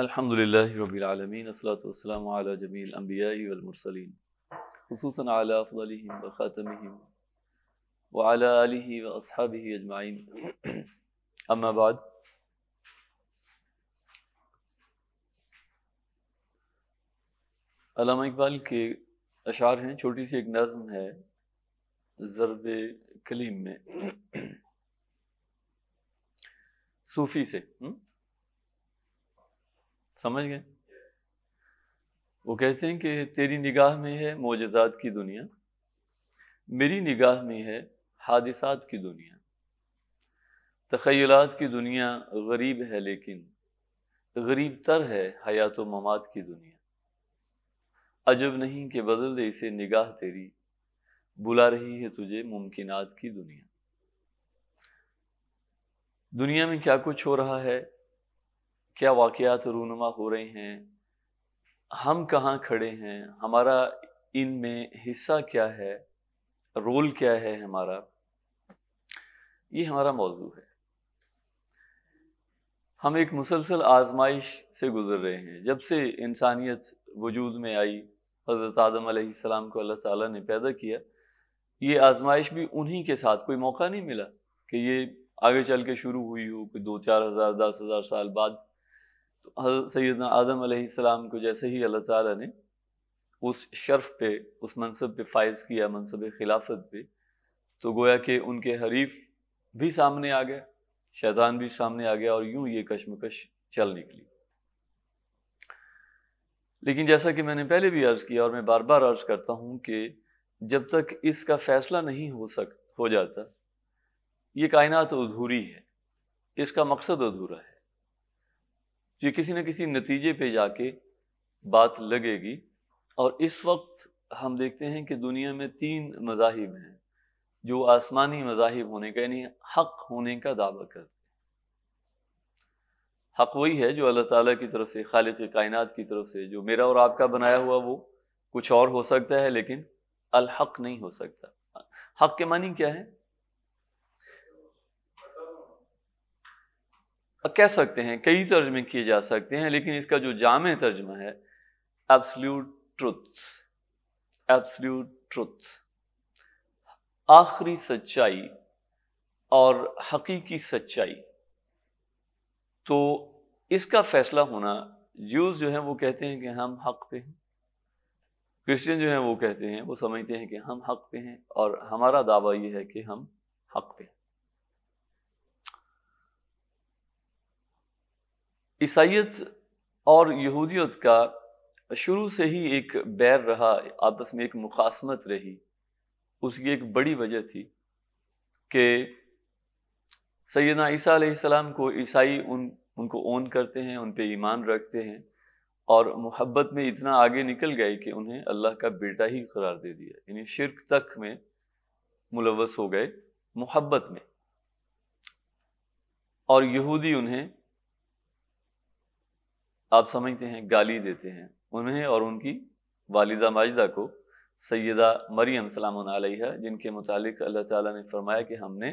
अल्हम्दुलिल्लाहिरब्बिलआलमीन अस्सलातु वस्सलामु अला जमील अंबियाई वल मुरसलीन खुसूसन अला अफदलिहिम व खातमिहिम व अला आलिहि व अस्हाबिहि अजमाइन अम्मा बाद अलामा इकबाल के अशार हैं छोटी सी एक नज़म है ज़रब कलीम में सूफ़ी से हम्म? समझ गए वो कहते हैं कि तेरी निगाह में है मोजात की दुनिया मेरी निगाह में है हादिसात की दुनिया तखयलात की दुनिया गरीब है लेकिन गरीब तर है हयात ममात की दुनिया अजब नहीं कि बदल दे इसे निगाह तेरी बुला रही है तुझे मुमकिनात की दुनिया दुनिया में क्या कुछ हो रहा है क्या वाकयात रूनमा हो रहे हैं हम कहाँ खड़े हैं हमारा इनमें हिस्सा क्या है रोल क्या है हमारा ये हमारा मौजू है हम एक मुसलसल आजमाइश से गुज़र रहे हैं जब से इंसानियत वजूद में आई हज़रत आदम सलाम को अल्लाह ताला ने पैदा किया ये आजमाइश भी उन्हीं के साथ कोई मौका नहीं मिला कि ये आगे चल के शुरू हुई हो कोई दो चार हज़ार दस हज़ार साल बाद तो सैदना आदम आसमाम को जैसे ही अल्लाह ताला ने उस शर्फ पे उस मनसब पे फायज़ किया मनसब खिलाफत पे तो गोया कि उनके हरीफ भी सामने आ गए शैतान भी सामने आ गया और यूं ये कशमकश चल निकली लेकिन जैसा कि मैंने पहले भी अर्ज़ किया और मैं बार बार अर्ज़ करता हूँ कि जब तक इसका फैसला नहीं हो सक हो जाता ये कायनात अधूरी है इसका मकसद अधूरा है ये किसी न किसी नतीजे पे जाके बात लगेगी और इस वक्त हम देखते हैं कि दुनिया में तीन मजाहिब हैं जो आसमानी मजाहिब होने का यानी हक होने का दावा करते हैं हक वही है जो अल्लाह ताला की तरफ से खालिक कायनात की तरफ से जो मेरा और आपका बनाया हुआ वो कुछ और हो सकता है लेकिन अलहक नहीं हो सकता हक के मानी क्या है कह सकते हैं कई तर्जमे किए जा सकते हैं लेकिन इसका जो जाम तर्जमा है एब्सल्यूट ट्रुथ एब्सल्यूट ट्रुथ आखिरी सच्चाई और हकीकी सच्चाई तो इसका फैसला होना जूस जो है वो कहते हैं कि हम हक पे हैं क्रिश्चियन जो है वो कहते हैं वो समझते हैं कि हम हक पे हैं और हमारा दावा ये है कि हम हक पे हैं ईसाइत और यहूदियत का शुरू से ही एक बैर रहा आपस में एक मुखासमत रही उसकी एक बड़ी वजह थी कि सैदना ईसा सलाम को ईसाई उन उनको ओन करते हैं उन पे ईमान रखते हैं और मोहब्बत में इतना आगे निकल गए कि उन्हें अल्लाह का बेटा ही करार दे दिया यानी शिरक तक में मुलवस हो गए मोहब्बत में और यहूदी उन्हें आप समझते हैं गाली देते हैं उन्हें और उनकी वालिदा माजदा को सैदा मरियम सलाम आलिया जिनके मुतालिक अल्लाह ताला ने फरमाया कि हमने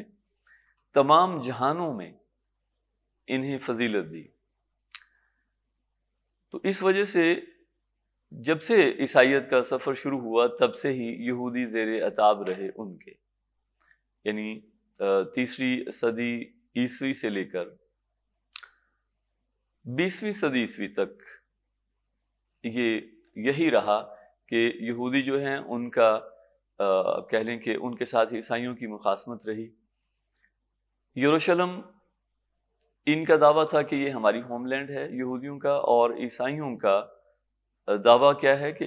तमाम जहानों में इन्हें फजीलत दी तो इस वजह से जब से ईसाइत का सफ़र शुरू हुआ तब से ही यहूदी जेर अताब रहे उनके यानी तीसरी सदी ईसवी से लेकर बीसवीं सदी ईस्वी तक ये यही रहा कि यहूदी जो हैं उनका आ, कह लें कि उनके साथ ईसाइयों की मुखासमत रही यरूशलेम इनका दावा था कि ये हमारी होमलैंड है यहूदियों का और ईसाइयों का दावा क्या है कि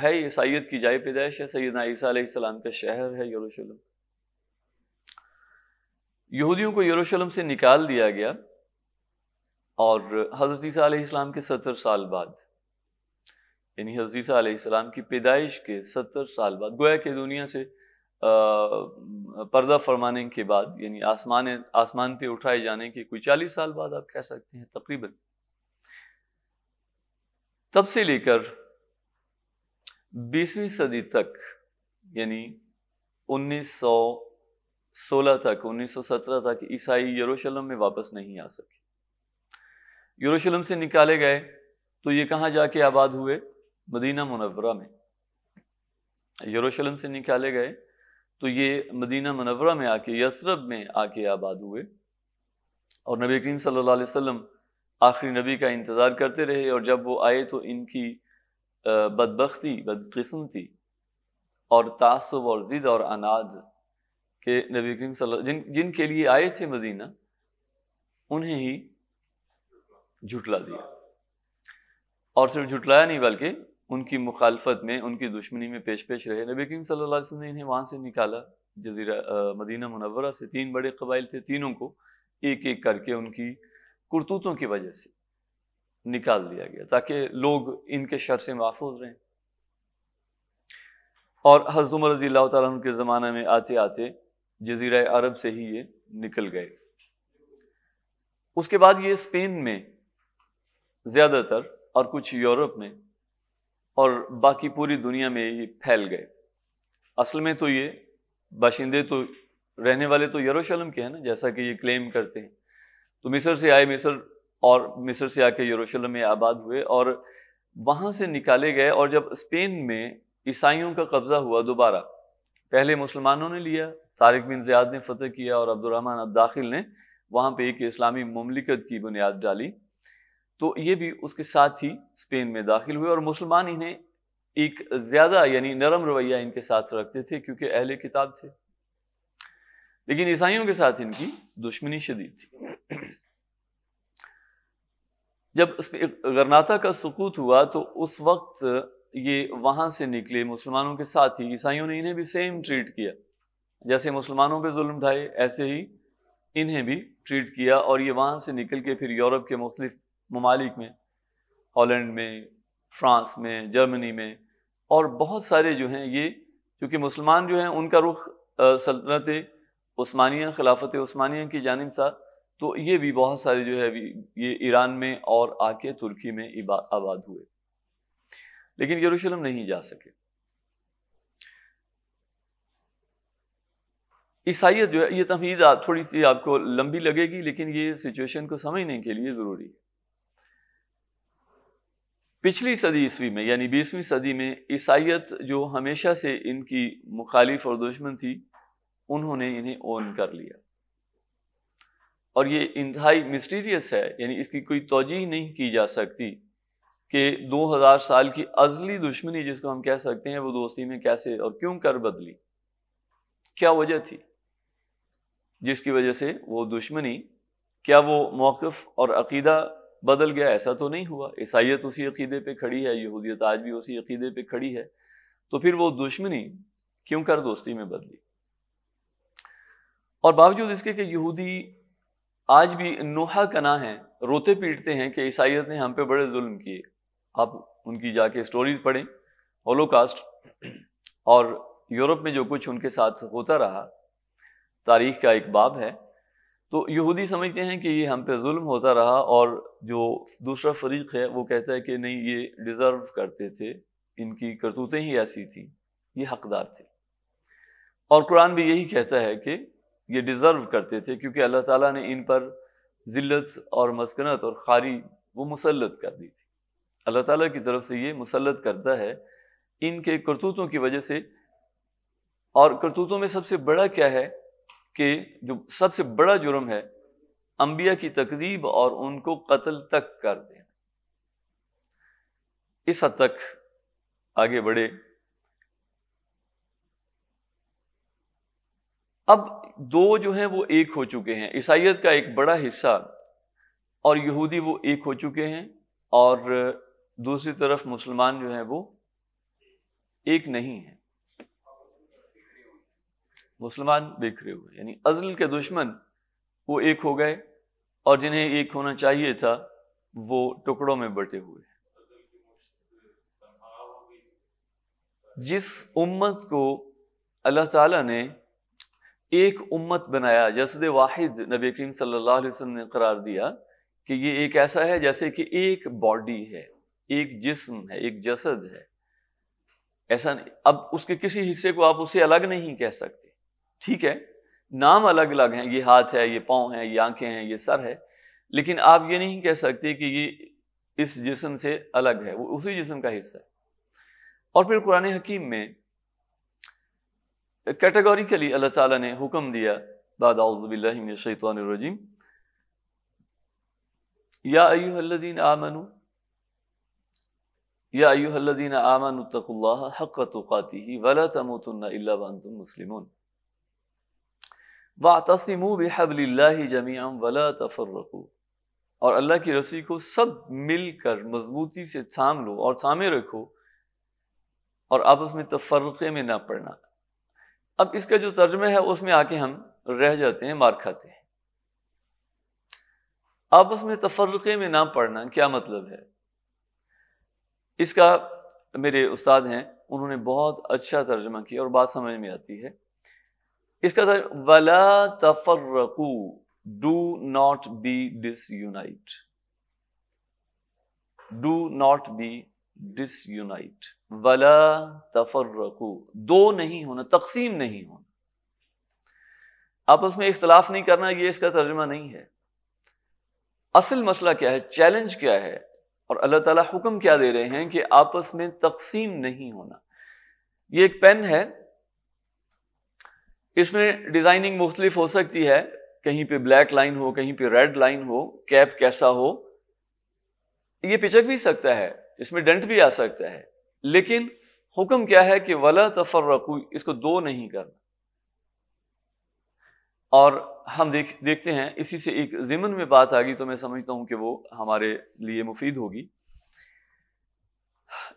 है ईसाइत की जाय पैदाइश है सैदना ईसीम का शहर है यरूशलेम यहूदियों को यरूशलेम से निकाल दिया गया और हज़रत आलाम के सत्तर साल बाद यानी हज़रत ईसा की पैदाइश के सत्तर साल बाद गोया के दुनिया से पर्दा फरमाने के बाद यानी आसमान आसमान पे उठाए जाने के कोई चालीस साल बाद आप कह सकते हैं तकरीबन तब से लेकर बीसवीं सदी तक यानी 1916 तक 1917 तक ईसाई यरूशलेम में वापस नहीं आ सके यरूशलेम से निकाले गए तो ये कहाँ जाके आबाद हुए मदीना मुनवरा में यरूशलेम से निकाले गए तो ये मदीना मुनवरा में आके यसरब में आके आबाद हुए और नबी करीम सल्लल्लाहु अलैहि वसल्लम आखिरी नबी का इंतज़ार करते रहे और जब वो आए तो इनकी बदबख्ती बदकिस्मती और तासब और ज़िद और अनाद के नबी करीम जिन जिनके लिए आए थे मदीना उन्हें ही झुटला दिया और सिर्फ झुटलाया नहीं बल्कि उनकी मुखालफत में उनकी दुश्मनी में पेश पेश रहे नबी करीम सल्लल्लाहु अलैहि वसल्लम ने इन्हें वहाँ से निकाला जजीरा मदीना मुनवरा से तीन बड़े कबाइल थे तीनों को एक एक करके उनकी करतूतों की वजह से निकाल दिया गया ताकि लोग इनके शर से महफूज रहें और हजरत रजी अल्लाह तुम के ज़माना में आते आते जजीरा अरब से ही ये निकल गए उसके बाद ये स्पेन में ज़्यादातर और कुछ यूरोप में और बाकी पूरी दुनिया में ये फैल गए असल में तो ये बाशिंदे तो रहने वाले तो यरूशलेम के हैं ना जैसा कि ये क्लेम करते हैं तो मिस्र से आए मिस्र और मिस्र से आके यरूशलेम में आबाद हुए और वहाँ से निकाले गए और जब स्पेन में ईसाइयों का कब्ज़ा हुआ दोबारा पहले मुसलमानों ने लिया तारिक बिन ज़ियाद ने फतेह किया और अब्दुलरहमान अब्दाखिल ने वहाँ पे एक इस्लामी ममलिकत की बुनियाद डाली तो ये भी उसके साथ ही स्पेन में दाखिल हुए और मुसलमान इन्हें एक ज़्यादा यानी नरम रवैया इनके साथ रखते थे क्योंकि अहले किताब थे लेकिन ईसाइयों के साथ इनकी दुश्मनी शदीद थी जब गरनाता का सकूत हुआ तो उस वक्त ये वहां से निकले मुसलमानों के साथ ही ईसाइयों ने इन्हें भी सेम ट्रीट किया जैसे मुसलमानों पे जुल्म ढाए ऐसे ही इन्हें भी ट्रीट किया और ये वहां से निकल के फिर यूरोप के मुख्तलिफ ममालिक में हॉलैंड में फ्रांस में जर्मनी में और बहुत सारे जो हैं ये क्योंकि मुसलमान जो हैं उनका रुख सल्तनत उस्मानिया खिलाफत उस्मानिया की जानब सा तो ये भी बहुत सारे जो है ये ईरान में और आके तुर्की में आबाद हुए लेकिन यरूशलेम नहीं जा सके ईसाइत जो है ये तमहीद थोड़ी सी आपको लंबी लगेगी लेकिन ये सिचुएशन को समझने के लिए ज़रूरी है पिछली सदी ईस्वी में यानी बीसवीं सदी में ईसाइत जो हमेशा से इनकी मुखालिफ और दुश्मन थी उन्होंने इन्हें ओन कर लिया और ये इंतहाई मिस्टीरियस है यानी इसकी कोई तोजीह नहीं की जा सकती कि 2000 साल की अजली दुश्मनी जिसको हम कह सकते हैं वो दोस्ती में कैसे और क्यों कर बदली क्या वजह थी जिसकी वजह से वो दुश्मनी क्या वो मौकफ और अकीदा बदल गया ऐसा तो नहीं हुआ ईसाइत उसी अकीदे पे खड़ी है यहूदियत आज भी उसी अकीदे पे खड़ी है तो फिर वो दुश्मनी क्यों कर दोस्ती में बदली और बावजूद इसके कि यहूदी आज भी नोहा कना है रोते पीटते हैं कि ईसाइत ने हम पे बड़े जुल्म किए आप उनकी जाके स्टोरीज पढ़ें होलोकास्ट और यूरोप में जो कुछ उनके साथ होता रहा तारीख का एक बाब है तो यहूदी समझते हैं कि ये हम पे जुल्म होता रहा और जो दूसरा फरीक है वो कहता है कि नहीं ये डिज़र्व करते थे इनकी करतूतें ही ऐसी थी ये हकदार थे और कुरान भी यही कहता है कि ये डिज़र्व करते थे क्योंकि अल्लाह ताला ने इन पर ज़िल्लत और मस्कनत और खारी वो मुसलत कर दी थी अल्लाह ताला की तरफ से ये मुसलत करता है इनके करतूतों की वजह से और करतूतों में सबसे बड़ा क्या है कि जो सबसे बड़ा जुर्म है अंबिया की तकदीब और उनको कत्ल तक कर देना इस हद तक आगे बढ़े अब दो जो हैं वो एक हो चुके हैं ईसाइत का एक बड़ा हिस्सा और यहूदी वो एक हो चुके हैं और दूसरी तरफ मुसलमान जो है वो एक नहीं है मुसलमान बिखरे हुए यानी अजल के दुश्मन वो एक हो गए और जिन्हें एक होना चाहिए था वो टुकड़ों में बटे हुए जिस उम्मत को अल्लाह ताला ने एक उम्मत बनाया जसद वाहिद नबी करीम सल्लल्लाहु अलैहि वसल्लम ने करार दिया कि ये एक ऐसा है जैसे कि एक बॉडी है एक जिस्म है एक जसद है ऐसा नहीं अब उसके किसी हिस्से को आप उसे अलग नहीं कह सकते ठीक है नाम अलग अलग हैं ये हाथ है ये पाँव है ये आंखें हैं ये सर है लेकिन आप ये नहीं कह सकते कि ये इस जिसम से अलग है वो उसी जिसम का हिस्सा है और फिर कुरान हकीम में कैटेगोरिकली अल्लाह ताला ने हुक्म दिया बादाउज़बिल्लाशैतवानरजीम या अयूहल्लिन आमनु या अयूहल्लिन आमन तक़ुल्ला हक़ तुक़ाती वला तमुतुन्ना इल्ला वंतुम मुस्लिमून वातसिमु बेहबल्ला जमीम वला रखो और अल्लाह की रस्सी को सब मिलकर मजबूती से थाम लो और थामे रखो और आपस में तफरक़े में ना पड़ना अब इसका जो तर्जमा है उसमें आके हम रह जाते हैं मार खाते हैं आपस में तफरक़े में ना पड़ना क्या मतलब है इसका मेरे उस्ताद हैं उन्होंने बहुत अच्छा तर्जमा किया और बात समझ में आती है इसका वला रकू do not be disunite do not be disunite वला तफर्रकू दो नहीं होना तकसीम नहीं होना आपस में इख्तलाफ नहीं करना ये इसका तर्जमा नहीं है असल मसला क्या है चैलेंज क्या है और अल्लाह ताला हुक्म क्या दे रहे हैं कि आपस में तकसीम नहीं होना ये एक पेन है इसमें डिज़ाइनिंग मुख्तलिफ हो सकती है कहीं पे ब्लैक लाइन हो कहीं पे रेड लाइन हो कैप कैसा हो ये पिचक भी सकता है इसमें डेंट भी आ सकता है लेकिन हुक्म क्या है कि वला रकू इसको दो नहीं करना और हम देख देखते हैं इसी से एक ज़िमन में बात आ गई तो मैं समझता हूं कि वो हमारे लिए मुफीद होगी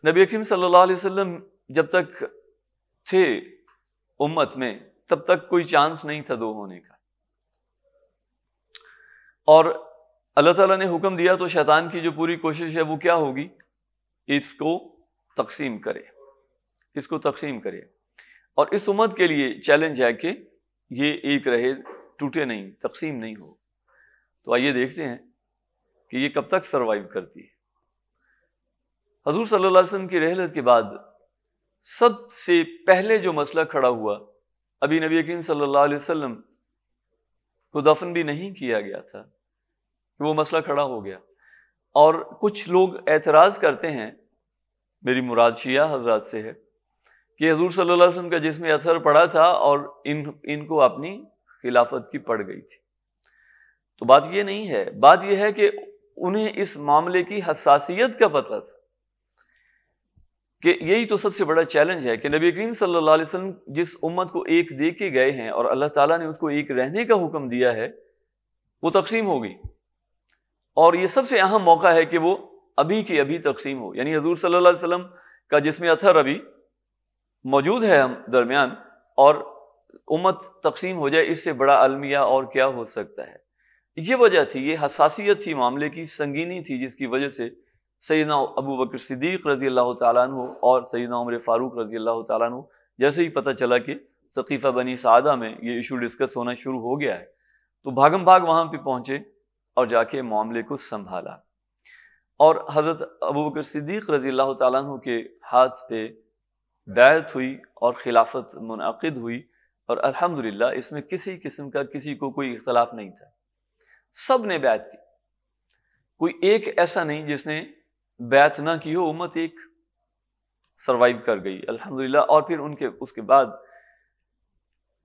नबी अकरम सल्लल्लाहु अलैहि वसल्लम जब तक थे उम्मत में तब तक कोई चांस नहीं था दो होने का और अल्लाह ताला ने हुक्म दिया तो शैतान की जो पूरी कोशिश है वो क्या होगी इसको तकसीम करे इसको तकसीम करे और इस उम्मत के लिए चैलेंज है कि ये एक रहे टूटे नहीं तकसीम नहीं हो तो आइए देखते हैं कि ये कब तक सरवाइव करती है हजूर सल्लल्लाहु अलैहि वसल्लम की रहलत के बाद सबसे पहले जो मसला खड़ा हुआ अभी नबी यकीन सल्ला अलैहि को दफन भी नहीं किया गया था कि वो मसला खड़ा हो गया और कुछ लोग एतराज़ करते हैं मेरी मुराद शिया हजरात से है कि हजूर सल्लल्लाहु अलैहि का जिसमें असर पड़ा था और इन इनको अपनी खिलाफत की पड़ गई थी तो बात यह नहीं है बात यह है कि उन्हें इस मामले की हसासीत का पता था कि यही तो सबसे बड़ा चैलेंज है कि नबी करीम सल्लल्लाहु अलैहि वसल्लम जिस उम्मत को एक दे के गए हैं और अल्लाह ताला ने उसको एक रहने का हुक्म दिया है वो तकसीम होगी और ये सबसे अहम मौका है कि वो अभी की अभी तकसीम हो यानी हजूर सल्ला वसम का जिसमें अथर अभी मौजूद है हम दरमियान और उम्मत तकसीम हो जाए इससे बड़ा अलमिया और क्या हो सकता है ये वजह थी ये हसासियत थी मामले की संगीनी थी जिसकी वजह से सैदना अबू बकर सिद्दीक रजी अल्लाह तु और सैदना उमर फ़ारूक रजी अल्लाह तु जैसे ही पता चला कि सकीफ़ा बनी सादा में ये इशू डिस्कस होना शुरू हो गया है तो भागम भाग वहाँ पर पहुँचे और जाके मामले को संभाला और हज़रत अबू बकर सिद्दीक रजी अल्लाह तु के हाथ पे बैत हुई और खिलाफत मुनद हुई और अल्हम्दुलिल्लाह इसमें किसी किस्म का किसी को कोई इख्तलाफ नहीं था सब ने बैत की कोई एक ऐसा नहीं जिसने बैत ना की हो उम्मत एक सरवाइव कर गई अल्हम्दुलिल्लाह और फिर उनके उसके बाद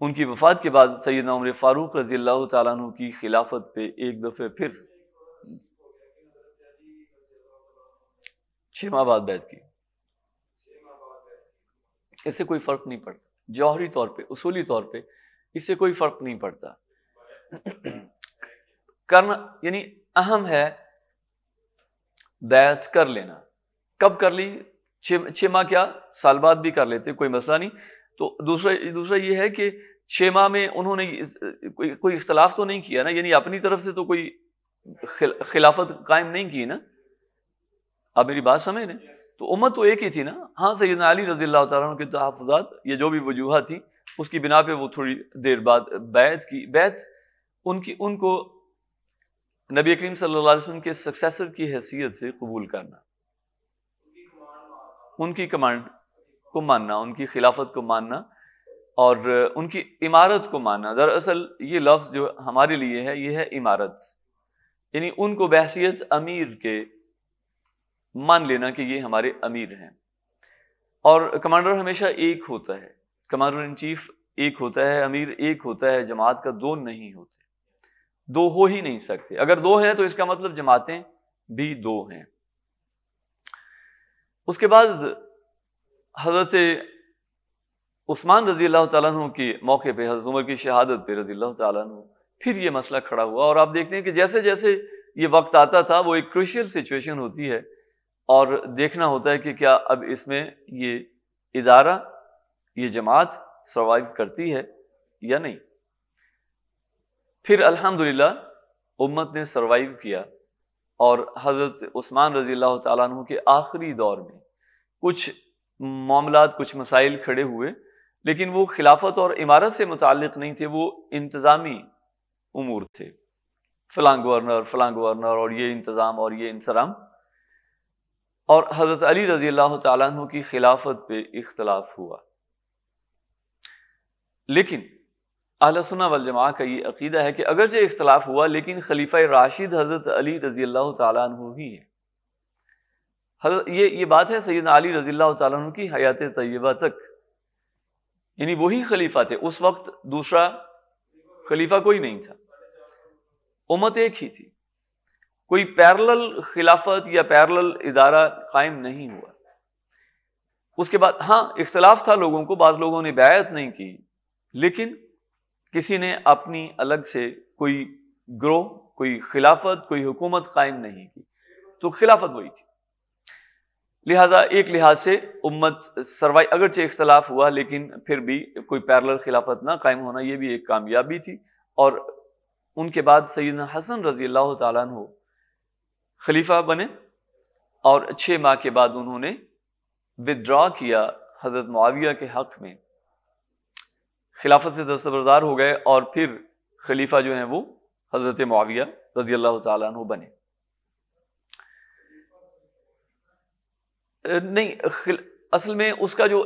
उनकी वफात के बाद सैद उमर फ़ारूक रजी अल्लाह तु की खिलाफत पे एक दफ़े फिर माह बाद बैत की इससे कोई फ़र्क नहीं पड़ता जौहरी तौर पे उसूली तौर पे इससे कोई फ़र्क नहीं पड़ता करना यानी अहम है दैज कर लेना कब कर ली छः माह क्या साल बाद भी कर लेते कोई मसला नहीं तो दूसरा दूसरा ये है कि छः माह में उन्होंने कोई कोई इख्तलाफ तो नहीं किया ना यानी अपनी तरफ से तो कोई खिलाफत कायम नहीं की ना आप मेरी बात समझ रहे तो उम्मत तो एक ही थी ना हाँ सैद अली रजी के तहफात ये जो भी वजूहत थी उसकी बिना पे वो थोड़ी देर बाद बैत की बैत उनकी उनको नबी करीम वसल्लम के सक्सेसर की हैसियत से कबूल करना उनकी कमांड को मानना उनकी खिलाफत को मानना और उनकी इमारत को मानना दरअसल ये लफ्ज़ जो हमारे लिए है ये है इमारत यानी उनको बहसीत अमीर के मान लेना कि ये हमारे अमीर हैं और कमांडर हमेशा एक होता है कमांडर इन चीफ एक होता है अमीर एक होता है जमात का दो नहीं होते दो हो ही नहीं सकते अगर दो हैं तो इसका मतलब जमातें भी दो हैं उसके बाद हजरत उस्मान रजी अल्लाह तु के मौके पे हजरत उमर की शहादत पे रजी अल्लाह तु फिर ये मसला खड़ा हुआ और आप देखते हैं कि जैसे जैसे ये वक्त आता था वो एक क्रिशियल सिचुएशन होती है और देखना होता है कि क्या अब इसमें ये इदारा ये जमात सर्वाइव करती है या नहीं फिर अल्हम्दुलिल्लाह उम्मत ने सरवाइव किया और हज़रत उस्मान रजी अल्लाह तु के आखिरी दौर में कुछ मामला कुछ मसाइल खड़े हुए लेकिन वो खिलाफत और इमारत से मुतक नहीं थे वो इंतज़ामी उमूर थे फ़लां गवर्नर फ़लां गवर्नर और ये इंतज़ाम और ये इंसराम और हज़रत अली रजी अल्लाह तु की खिलाफत पे इख्तलाफ हुआ लेकिन अहलसना वलजमा का ये अकीदा है कि अगरचे इख्तलाफ हुआ लेकिन खलीफा राशिद हज़रत अली रजी अल्लाह तु ही है ये ये बात है सैद अली रजी अल्लाह तु की हयात तयबा तक यानी वही खलीफा थे उस वक्त दूसरा खलीफा कोई नहीं था उमत एक ही थी कोई पैरल खिलाफत या पैरल इदारा कायम नहीं हुआ उसके बाद हाँ इख्तलाफ था लोगों को बाद लोगों ने बैत नहीं की लेकिन किसी ने अपनी अलग से कोई ग्रो कोई खिलाफत कोई हुकूमत कायम नहीं की तो खिलाफत वही थी लिहाजा एक लिहाज से उम्मत सरवाई अगरचे इख्तलाफ हुआ लेकिन फिर भी कोई पैरल खिलाफत ना कायम होना ये भी एक कामयाबी थी और उनके बाद सैद हसन रजी अल्लाह तु खलीफा बने और छः माह के बाद उन्होंने विदड्रॉ किया हज़रत मुआविया के हक़ में खिलाफत से दस्तबरदार हो गए और फिर खलीफा जो है वो हजरत माविया रजी अल्लाह तु बने नहीं असल में उसका जो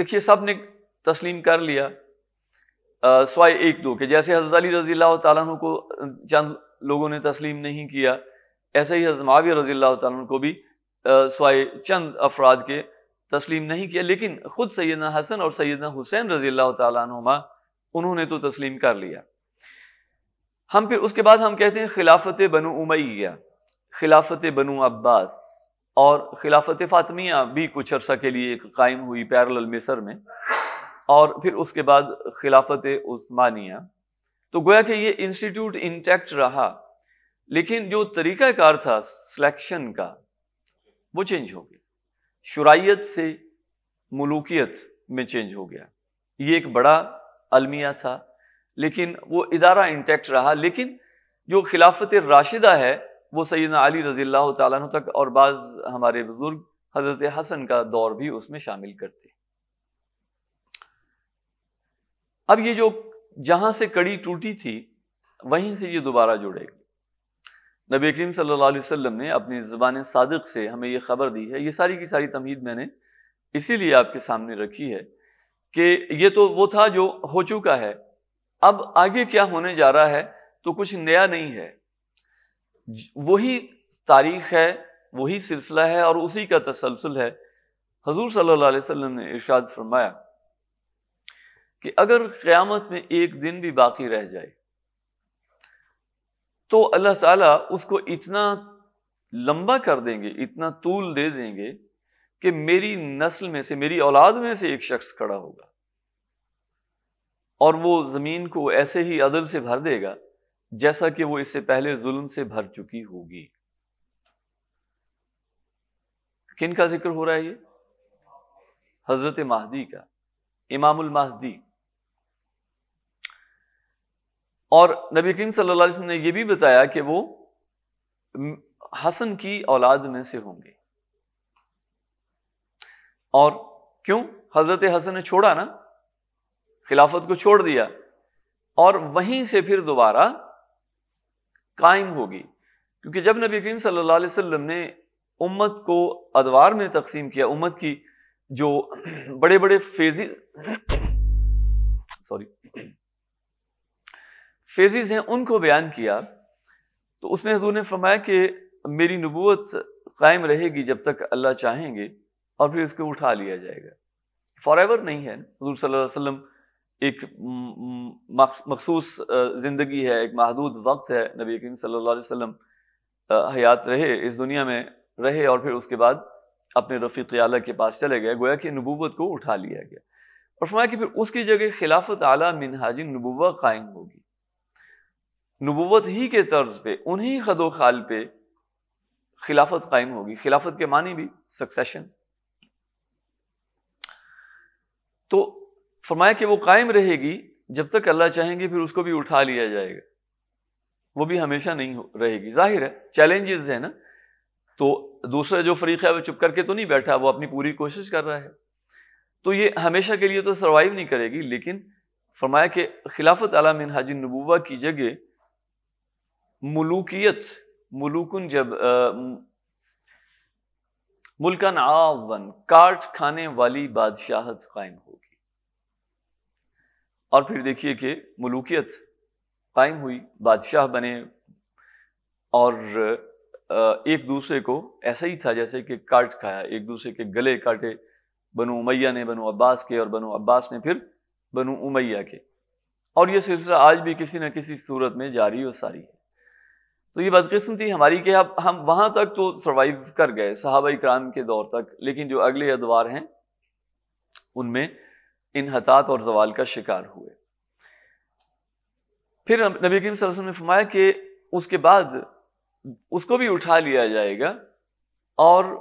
देखिए सब ने तस्लीम कर लिया स्वाय एक दो के जैसे हजरत अली रजी अल्लाह तु को चंद लोगों ने तस्लीम नहीं किया ऐसे ही हजमावी रजी अल्लाह तु को भी स्वाय चंद अफराद के तस्लीम नहीं किया लेकिन खुद सैदना हसन और सैदना हुसैन रजी अल्लाह तुमा उन्होंने तो तस्लीम कर लिया हम फिर उसके बाद हम कहते हैं खिलाफत बनु उमैया खिलाफत बनु अब्बास और खिलाफत फातमिया भी कुछ अरसा के लिए कायम हुई पैरल मिसर में और फिर उसके बाद खिलाफत उस्मानिया तो गोया कि ये इंस्टीट्यूट इंटैक्ट रहा लेकिन जो तरीका कार था सिलेक्शन का वो चेंज हो गया शुराइत से मलूकियत में चेंज हो गया ये एक बड़ा अलमिया था लेकिन वो इदारा इंटैक्ट रहा लेकिन जो खिलाफत राशिदा है वो सैद अली रजील्ला तु तक और बाज़ हमारे बुज़ुर्ग हज़रत हसन का दौर भी उसमें शामिल करते अब ये जो जहां से कड़ी टूटी थी वहीं से ये दोबारा जुड़ेगी नबी करीम सल्लल्लाहु अलैहि वसल्लम ने अपनी ज़बान सादक से हमें ये ख़बर दी है ये सारी की सारी तमहीद मैंने इसीलिए आपके सामने रखी है कि ये तो वो था जो हो चुका है अब आगे क्या होने जा रहा है तो कुछ नया नहीं है वही तारीख है वही सिलसिला है और उसी का तसलसल है हजूर सल्ला अलैहि ने इर्शाद फरमाया कि अगर क़्यामत में एक दिन भी बाकी रह जाए तो अल्लाह ताला उसको इतना लंबा कर देंगे इतना तूल दे देंगे कि मेरी नस्ल में से मेरी औलाद में से एक शख्स खड़ा होगा और वो ज़मीन को ऐसे ही अदल से भर देगा जैसा कि वो इससे पहले जुल्म से भर चुकी होगी किन का जिक्र हो रहा है ये हज़रत महदी का इमामुल महदी और नबी करीम सल्लल्लाहु अलैहि वसल्लम ने यह भी बताया कि वो हसन की औलाद में से होंगे और क्यों हजरत हसन ने छोड़ा ना खिलाफत को छोड़ दिया और वहीं से फिर दोबारा कायम होगी क्योंकि जब नबी करीम सल्लल्लाहु अलैहि वसल्लम ने उम्मत को अदवार में तकसीम किया उम्मत की जो बड़े बड़े फेजी सॉरी फेजिज़ हैं उनको बयान किया तो उसमें हजूर ने फरमाया कि मेरी नबूत कायम रहेगी जब तक अल्लाह चाहेंगे और फिर इसको उठा लिया जाएगा फॉर एवर नहीं है हजूर सल्लल्लाहु अलैहि एक मखसूस ज़िंदगी है एक महदूद वक्त है नबी करीम सल्लल्लाहु अलैहि हयात रहे इस दुनिया में रहे और फिर उसके बाद अपने रफ़ीक आला के पास चले गए गोया कि नबूवत को उठा लिया गया और फरमाया कि फिर उसकी जगह खिलाफत आला मिनहाज नबूवा कायम होगी नबूवत ही के तर्ज पे उन्हीं खदो खाल पे खिलाफत कायम होगी खिलाफत के मानी भी सक्सेशन तो फरमाया कि वो कायम रहेगी जब तक अल्लाह चाहेंगे फिर उसको भी उठा लिया जाएगा वो भी हमेशा नहीं रहेगी जाहिर है चैलेंजेस है ना तो दूसरा जो फरीक है वो चुप करके तो नहीं बैठा वो अपनी पूरी कोशिश कर रहा है तो ये हमेशा के लिए तो सर्वाइव नहीं करेगी लेकिन फरमाया कि खिलाफत आला हाजिन नबूवा की जगह मलूकियत मलूकन जब मुल्कन आवन काट खाने वाली बादशाहत कायम होगी और फिर देखिए कि मलूकियत कायम हुई बादशाह बने और एक दूसरे को ऐसा ही था जैसे कि काट खाया एक दूसरे के गले काटे बनु उमैया ने बनु अब्बास के और बनु अब्बास ने फिर बनु उमैया के और यह सिलसिला आज भी किसी न किसी सूरत में जारी और सारी है तो ये बदकस्मती हमारी कि अब हम वहाँ तक तो सर्वाइव कर गए साहब इक्राम के दौर तक लेकिन जो अगले अदवार हैं उनमें इन हतात और जवाल का शिकार हुए फिर नबी करीम वसल्लम ने फरमाया कि उसके बाद उसको भी उठा लिया जाएगा और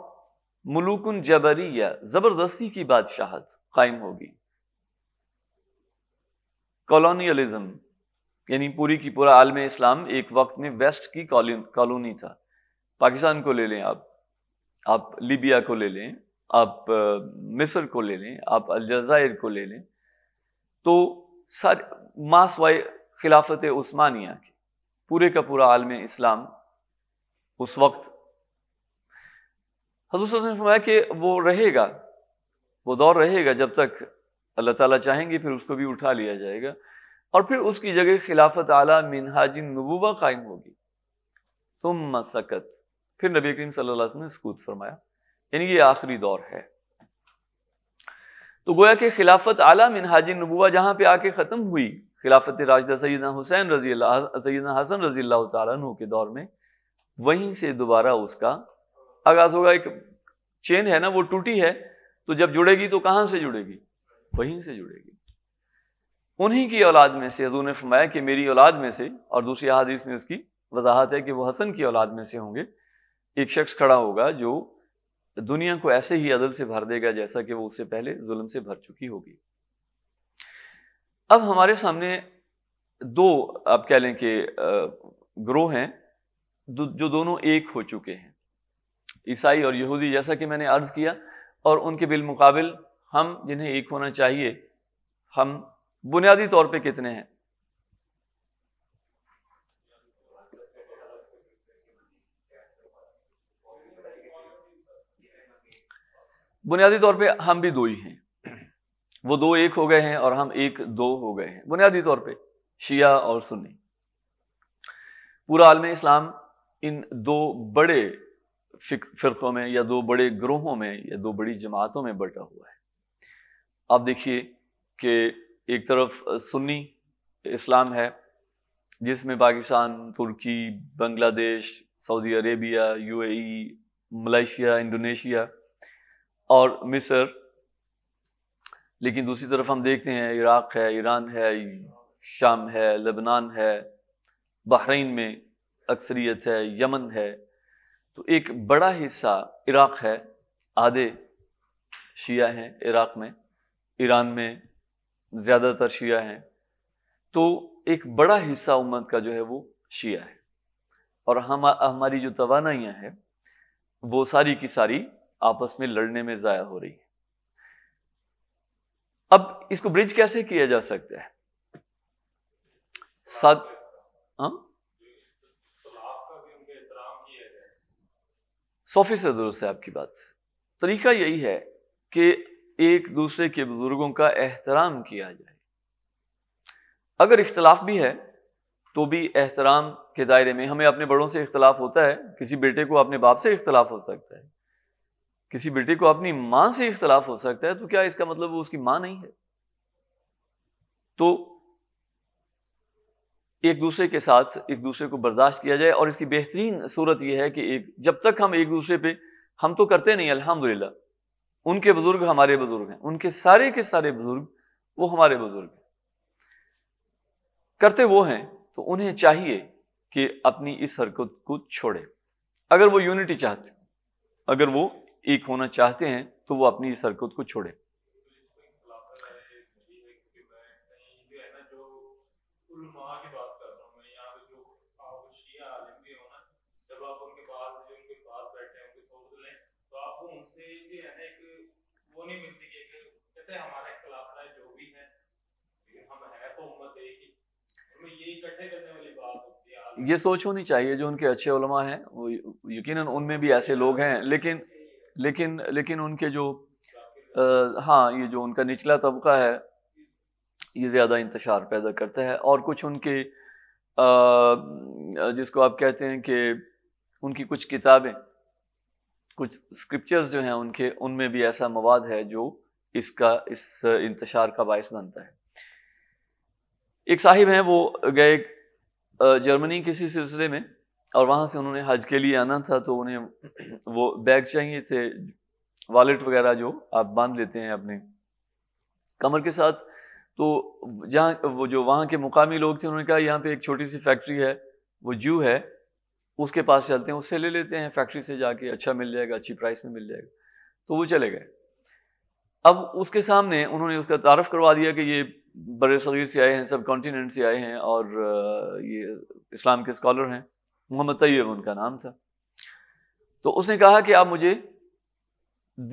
मलुकन जबरी या ज़बरदस्ती की बादशाहत कायम होगी कॉलोनियलिज्म यानी पूरी की पूरा आलम इस्लाम एक वक्त में वेस्ट की कॉलोनी था पाकिस्तान को ले लें आप आप लीबिया को ले लें आप मिस्र को ले लें आप अलजायर को ले लें तो सारे वाई खिलाफत उस्मानिया के पूरे का पूरा आलम इस्लाम उस वक्त हजूस ने फरमाया कि वो रहेगा वो दौर रहेगा जब तक अल्लाह ताला चाहेंगे फिर उसको भी उठा लिया जाएगा और फिर उसकी जगह खिलाफत आला मिनहाजिन नबूबा कायम होगी तुम मसकत फिर नबी करीम सल्लल्लाहु अलैहि वसल्लम ने फरमाया यानी ये आखिरी दौर है तो गोया कि खिलाफत आला मिनहाजिन नबूबा जहां पे आके ख़त्म हुई खिलाफत राजदा सैदना हुसैन रजी सैदना हसन रजी तु के दौर में वहीं से दोबारा उसका आगाज होगा एक चेन है ना वो टूटी है तो जब जुड़ेगी तो कहां से जुड़ेगी वहीं से जुड़ेगी उन्हीं की औलाद में से हजू ने फरमाया कि मेरी औलाद में से और दूसरी हदीस में उसकी वजाहत है कि वह हसन की औलाद में से होंगे एक शख्स खड़ा होगा जो दुनिया को ऐसे ही अदल से भर देगा जैसा कि वो उससे पहले जुल्म से भर चुकी होगी अब हमारे सामने दो आप कह लें कि ग्रोह हैं जो दोनों एक हो चुके हैं ईसाई और यहूदी जैसा कि मैंने अर्ज किया और उनके बिलमुकाबिल हम जिन्हें एक होना चाहिए हम बुनियादी तौर पे कितने हैं बुनियादी तौर पे हम भी दो ही हैं वो दो एक हो गए हैं और हम एक दो हो गए हैं बुनियादी तौर पे शिया और सुन्नी पूरा आलम इस्लाम इन दो बड़े फ़िरक़ों में या दो बड़े ग्रोहों में या दो बड़ी जमातों में बटा हुआ है आप देखिए कि एक तरफ सुन्नी इस्लाम है जिसमें पाकिस्तान तुर्की Bangladesh Saudi Arabia UAE Malaysia Indonesia और मिस्र लेकिन दूसरी तरफ हम देखते हैं इराक़ है ईरान है शाम है लेबनान है बहरीन में अक्सरियत है यमन है तो एक बड़ा हिस्सा इराक़ है आधे शिया हैं इराक़ में ईरान में ज़्यादातर शिया हैं तो एक बड़ा हिस्सा उम्मत का जो है वो शिया है और हम हमारी जो तोानाइयाँ हैं वो सारी की सारी आपस में लड़ने में ज़ाया हो रही है अब इसको ब्रिज कैसे किया जा सकता है सात हम हाँ? सौ से दुरुस्त है आपकी बात तरीका यही है कि एक दूसरे के बुजुर्गों का एहतराम किया जाए अगर इख्तलाफ भी है तो भी एहतराम के दायरे में हमें अपने बड़ों से इख्तलाफ होता है किसी बेटे को अपने बाप से इख्तलाफ हो सकता है किसी बेटे को अपनी मां से इख्तलाफ हो सकता है तो क्या इसका मतलब वो उसकी मां नहीं है तो एक दूसरे के साथ एक दूसरे को बर्दाश्त किया जाए और इसकी बेहतरीन सूरत यह है कि एक जब तक हम एक दूसरे पे हम तो करते नहीं अल्हम्दुलिल्लाह उनके बुजुर्ग हमारे बुजुर्ग हैं उनके सारे के सारे बुजुर्ग वो हमारे बुजुर्ग हैं करते वो हैं तो उन्हें चाहिए कि अपनी इस हरकत को छोड़े अगर वो यूनिटी चाहते अगर वो एक होना चाहते हैं तो वो अपनी इस हरकत को छोड़े ये सोच होनी चाहिए जो उनके अच्छे उलमा हैं वो यकीन उनमें भी ऐसे लोग हैं लेकिन लेकिन लेकिन उनके जो आ, हाँ ये जो उनका निचला तबका है ये ज़्यादा इंतशार पैदा करता है और कुछ उनके आ, जिसको आप कहते हैं कि उनकी कुछ किताबें कुछ स्क्रिप्चर्स जो हैं उनके उनमें भी ऐसा मवाद है जो इसका इस इंतशार का बायस बनता है एक साहिब हैं वो गए जर्मनी किसी सिलसिले में और वहाँ से उन्होंने हज के लिए आना था तो उन्हें वो बैग चाहिए थे वॉलेट वगैरह जो आप बांध लेते हैं अपने कमर के साथ तो जहाँ वो जो वहाँ के मुकामी लोग थे उन्होंने कहा यहाँ पे एक छोटी सी फैक्ट्री है वो जू है उसके पास चलते हैं उससे ले लेते हैं फैक्ट्री से जाके अच्छा मिल जाएगा अच्छी प्राइस में मिल जाएगा तो वो चले गए अब उसके सामने उन्होंने उसका तारफ़ करवा दिया कि ये बड़े शरीर से आए हैं सब कॉन्टीनेंट से आए हैं और ये इस्लाम के स्कॉलर हैं मोहम्मद तय उनका नाम था तो उसने कहा कि आप मुझे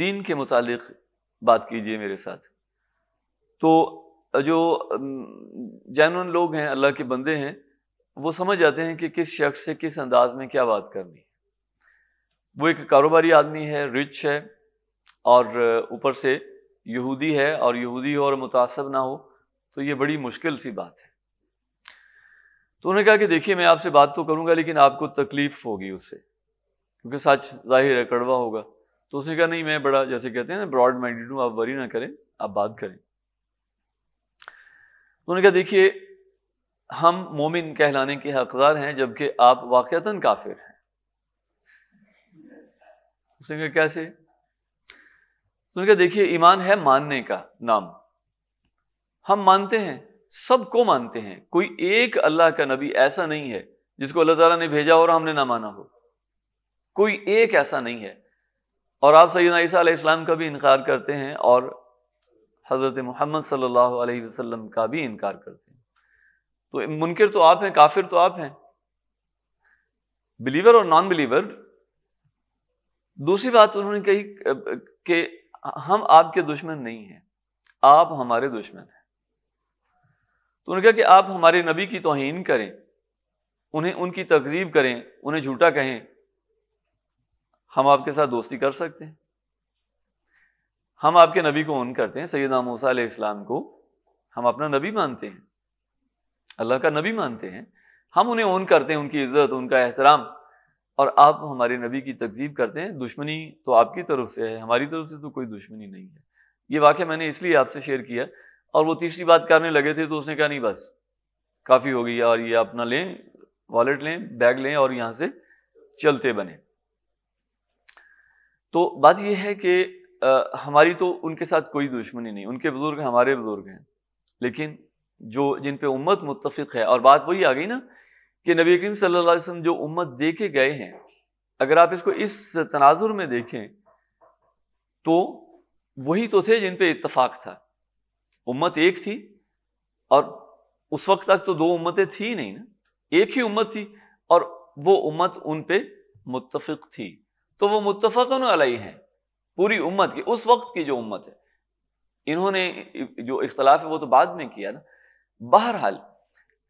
दीन के मुताल बात कीजिए मेरे साथ तो जो जैन लोग हैं अल्लाह के बंदे हैं वो समझ जाते हैं कि किस शख्स से किस अंदाज में क्या बात करनी वो एक कारोबारी आदमी है रिच है और ऊपर से यहूदी है और यहूदी हो और मुतासब ना हो तो ये बड़ी मुश्किल सी बात है तो उन्होंने कहा कि देखिए मैं आपसे बात तो करूंगा लेकिन आपको तकलीफ होगी उससे क्योंकि सच जाहिर है कड़वा होगा तो उसने कहा नहीं मैं बड़ा जैसे कहते हैं ना ब्रॉड माइंडेड हूं आप वरी ना करें आप बात करें उन्होंने कहा देखिए हम मोमिन कहलाने के हकदार हैं जबकि आप वाक़ता काफिर हैं उसने कहा कैसे उन्होंने कहा देखिए ईमान है मानने का नाम हम मानते हैं सबको मानते हैं कोई एक अल्लाह का नबी ऐसा नहीं है जिसको अल्लाह तला ने भेजा और हमने ना माना हो कोई एक ऐसा नहीं है और आप सैदना ईसा इस्लाम का भी इनकार करते हैं और हज़रत मोहम्मद सल्लाम का भी इनकार करते हैं तो मुनकर तो आप हैं काफिर तो आप हैं बिलीवर और नॉन बिलीवर दूसरी बात उन्होंने कही कि हम आपके दुश्मन नहीं हैं आप हमारे दुश्मन हैं तो उन्होंने कहा कि आप हमारे नबी की तोहन करें उन्हें उनकी तकजीब करें उन्हें झूठा कहें हम आपके साथ दोस्ती कर सकते हैं हम आपके नबी को ओन करते हैं सैद मूसा इस्लाम को हम अपना नबी मानते हैं अल्लाह का नबी मानते हैं हम उन्हें ओन करते हैं उनकी इज्जत उनका एहतराम और आप हमारे नबी की तकजीब करते हैं दुश्मनी तो आपकी तरफ से है हमारी तरफ से तो कोई दुश्मनी नहीं है ये वाक्य मैंने इसलिए आपसे शेयर किया और वो तीसरी बात करने लगे थे तो उसने कहा नहीं बस काफ़ी हो गई और ये अपना लें वॉलेट लें बैग लें और यहाँ से चलते बने तो बात यह है कि आ, हमारी तो उनके साथ कोई दुश्मनी नहीं उनके बुज़ुर्ग हमारे बुज़ुर्ग हैं लेकिन जो जिन पे उम्मत मुतफ़ है और बात वही आ गई ना कि नबी करीम सल्लल्लाहु अलैहि वसल्लम जो उम्मत दे के गए हैं अगर आप इसको इस तनाजुर में देखें तो वही तो थे जिन पे इतफ़ाक़ था उम्मत एक थी और उस वक्त तक तो दो उम्मतें थी नहीं ना एक ही उम्मत थी और वो उम्मत उन पे मुतफिक थी तो वो मुतफ़न अलई है पूरी उम्मत की उस वक्त की जो उम्मत है इन्होंने जो इख्तलाफ है वो तो बाद में किया ना बहरहाल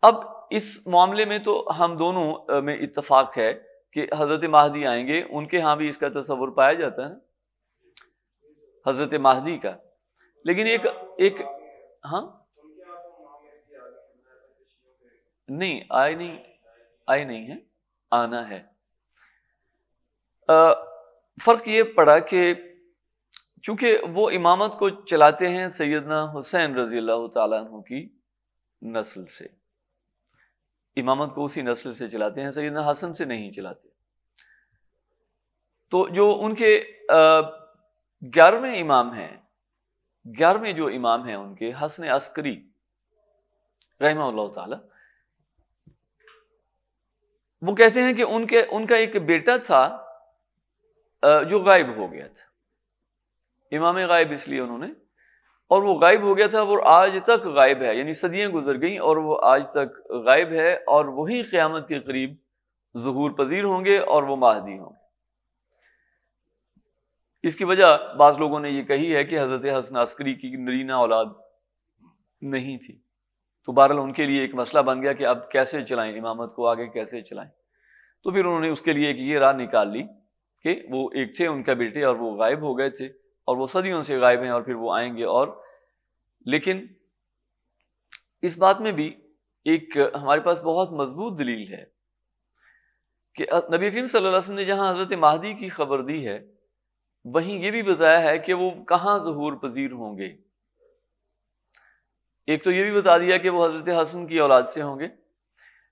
अब इस मामले में तो हम दोनों में इतफाक है कि हज़रत माहदी आएंगे उनके यहाँ भी इसका तस्वुर पाया जाता है हज़रत माहदी का लेकिन एक एक हाँ नहीं आए नहीं आए नहीं है आना है आ, फर्क ये पड़ा कि चूंकि वो इमामत को चलाते हैं सैदना हुसैन रजी अल्लाह तु की नस्ल से इमामत को उसी नस्ल से चलाते हैं सैदना हसन से नहीं चलाते तो जो उनके ग्यारहवें इमाम हैं ग्यारहवें जो इमाम हैं उनके हसन अस्करी रहमा वो कहते हैं कि उनके उनका एक बेटा था जो गायब हो गया था इमाम गायब इसलिए उन्होंने और वो गायब हो गया था वो आज तक गायब है यानी सदियां गुजर गई और वो आज तक गायब है और वही क़्यामत के करीब जहूर पजीर होंगे और वो माहदी होंगे इसकी वजह बाज लोगों ने यह कही है कि हजरत हसन अस्करी की नरीना औलाद नहीं थी तो बहरल उनके लिए एक मसला बन गया कि अब कैसे चलाएं इमामत को आगे कैसे चलाएं तो फिर उन्होंने उसके लिए एक ये राह निकाल ली कि वो एक थे उनका बेटे और वो गायब हो गए थे और वो सदियों से गायब हैं और फिर वो आएंगे और लेकिन इस बात में भी एक हमारे पास बहुत मजबूत दलील है कि नबी करीम सल्लल्लाहु अलैहि वसल्लम ने जहां हजरत महदी की खबर दी है वहीं ये भी बताया है कि वो कहाँ जहूर पजीर होंगे एक तो ये भी बता दिया कि वो हजरत हसन की औलाद से होंगे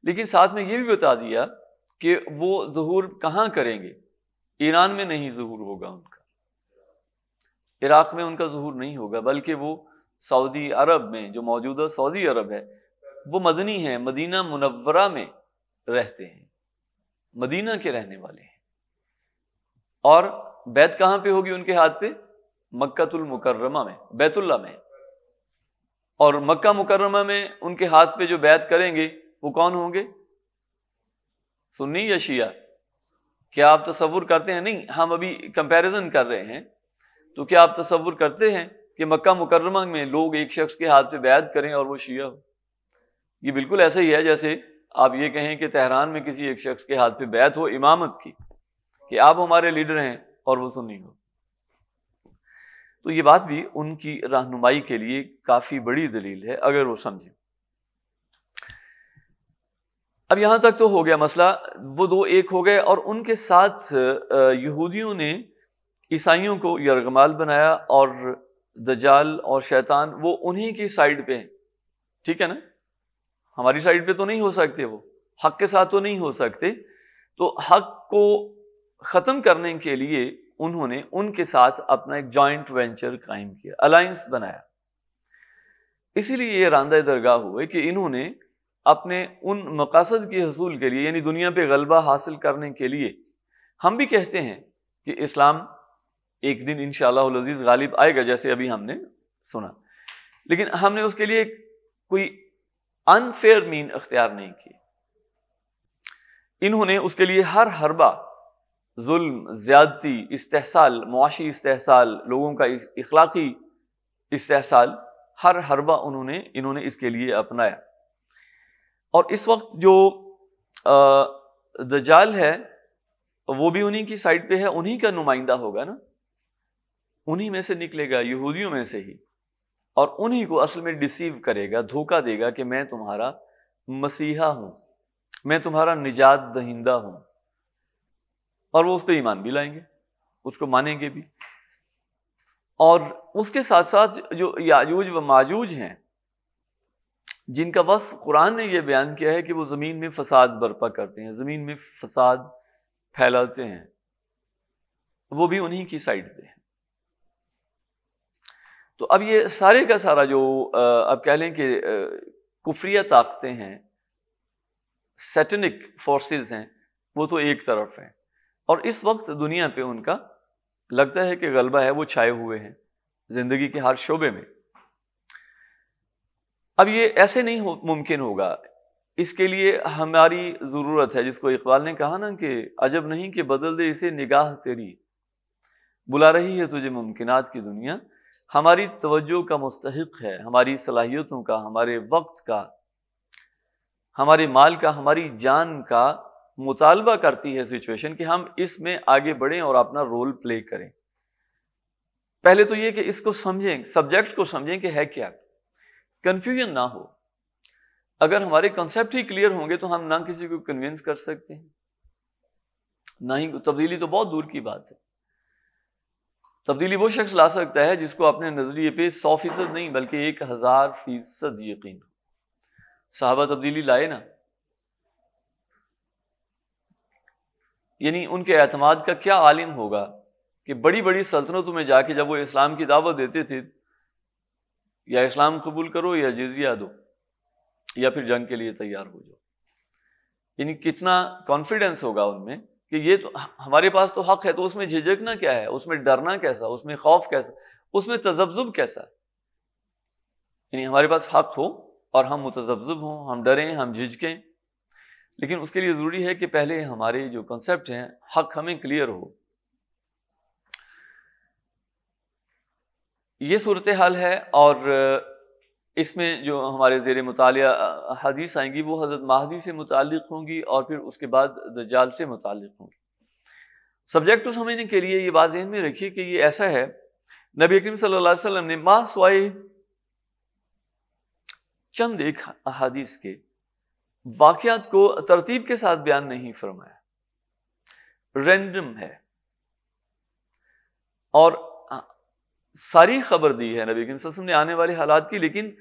लेकिन साथ में ये भी बता दिया कि वो जहूर कहाँ करेंगे ईरान में नहीं जहूर होगा उनका इराक में उनका जहूर नहीं होगा बल्कि वो सऊदी अरब में जो मौजूदा सऊदी अरब है वो मदनी है मदीना मुनवरा में रहते हैं मदीना के रहने वाले हैं और बैत कहां पे होगी उनके हाथ पे मक्कातुल मुकर्रमा में बैतुल्ला में और मक्का मुकर्रमा में उनके हाथ पे जो बैत करेंगे वो कौन होंगे सुन्नी या शिया क्या आप तस्वुर करते हैं नहीं हम अभी कंपैरिजन कर रहे हैं तो क्या आप तस्वुर करते हैं कि मक्का मुकर्रमा में लोग एक शख्स के हाथ पे बैत करें और वो शिया हो ये बिल्कुल ऐसे ही है जैसे आप ये कहें कि तेहरान में किसी एक शख्स के हाथ पे बैत हो इमामत की कि आप हमारे लीडर हैं और वो सुनी हो तो ये बात भी उनकी रहनुमाई के लिए काफ़ी बड़ी दलील है अगर वो समझे अब यहां तक तो हो गया मसला वो दो एक हो गए और उनके साथ यहूदियों ने ईसाइयों को यरगमाल बनाया और दजाल और शैतान वो उन्हीं की साइड पे हैं ठीक है ना हमारी साइड पे तो नहीं हो सकते वो हक के साथ तो नहीं हो सकते तो हक को ख़त्म करने के लिए उन्होंने उनके साथ अपना एक जॉइंट वेंचर कायम किया अलायंस बनाया इसीलिए ये रानदा दरगाह हुए कि इन्होंने अपने उन मकासद के हसूल के लिए यानी दुनिया पे गलबा हासिल करने के लिए हम भी कहते हैं कि इस्लाम एक दिन इन शजीज़ गालिब आएगा जैसे अभी हमने सुना लेकिन हमने उसके लिए कोई अनफेयर मीन अख्तियार नहीं किए इन्होंने उसके लिए हर हरबा जुल्म ज़्यादती इस्तेसाल मुआशी इस्तेसाल लोगों का इखलाकी इस्तेसाल हर हरबा उन्होंने इन्होंने इसके लिए अपनाया और इस वक्त जो दजाल है वो भी उन्हीं की साइड पे है उन्हीं का नुमाइंदा होगा ना उन्हीं में से निकलेगा यहूदियों में से ही और उन्हीं को असल में डिसीव करेगा धोखा देगा कि मैं तुम्हारा मसीहा हूँ मैं तुम्हारा निजात दहिंदा हूँ और वो उस पर ईमान भी लाएंगे उसको मानेंगे भी और उसके साथ साथ जो याजूज व माजूज हैं जिनका बस कुरान ने यह बयान किया है कि वो ज़मीन में फसाद बर्पा करते हैं ज़मीन में फसाद फैलाते हैं वो भी उन्हीं की साइड पे हैं तो अब ये सारे का सारा जो अब कह लें कि कुफ्रिया ताकतें हैं सेटनिक फोर्सेस हैं वो तो एक तरफ हैं और इस वक्त दुनिया पे उनका लगता है कि गलबा है वो छाए हुए हैं जिंदगी के हर शोबे में अब ये ऐसे नहीं हो, मुमकिन होगा इसके लिए हमारी ज़रूरत है जिसको इकबाल ने कहा ना कि अजब नहीं कि बदल दे इसे निगाह तेरी बुला रही है तुझे मुमकिनात की दुनिया हमारी तवज्जो का मुस्तक है हमारी सलाहियतों का हमारे वक्त का हमारे माल का हमारी जान का मुतालबा करती है सिचुएशन कि हम इसमें आगे बढ़ें और अपना रोल प्ले करें पहले तो ये कि इसको समझें सब्जेक्ट को समझें कि है क्या कन्फ्यूजन ना हो अगर हमारे कॉन्सेप्ट ही क्लियर होंगे तो हम ना किसी को कन्विंस कर सकते हैं ना ही तब्दीली तो बहुत दूर की बात है तब्दीली वो शख्स ला सकता है जिसको अपने नजरिए पे सौ फीसद नहीं बल्कि एक हजार फीसद यकीन हो साहबा तब्दीली लाए ना यानी उनके अहतमाद का क्या आलिम होगा कि बड़ी बड़ी सल्तनतों में जाके जब वो इस्लाम की दावत देते थे या इस्लाम कबूल करो या जजिया दो या फिर जंग के लिए तैयार हो जाओ यानी कितना कॉन्फिडेंस होगा उनमें कि ये तो हमारे पास तो हक है तो उसमें झिझकना क्या है उसमें डरना कैसा उसमें खौफ कैसा उसमें तजब्जुब कैसा यानी हमारे पास हक हो और हम मुतजब्जुब हों हम डरें हम झिझकें लेकिन उसके लिए ज़रूरी है कि पहले हमारे जो कंसेप्ट हैं हक हमें क्लियर हो ये सूरत हाल है और इसमें जो हमारे ज़ेर मताल हदीस आएंगी वो हज़रत महदी से मुतक होंगी और फिर उसके बाद दजाल से मुतक होंगी सब्जेक्ट को समझने के लिए ये बात जहन में रखिए कि ये ऐसा है नबी अकरम सल्लल्लाहु ने माँ स्वाए चंद एक हदीस के वाकयात को तरतीब के साथ बयान नहीं फरमाया रेंडम है और सारी खबर दी है नबी वसल्लम ने आने वाले हालात की लेकिन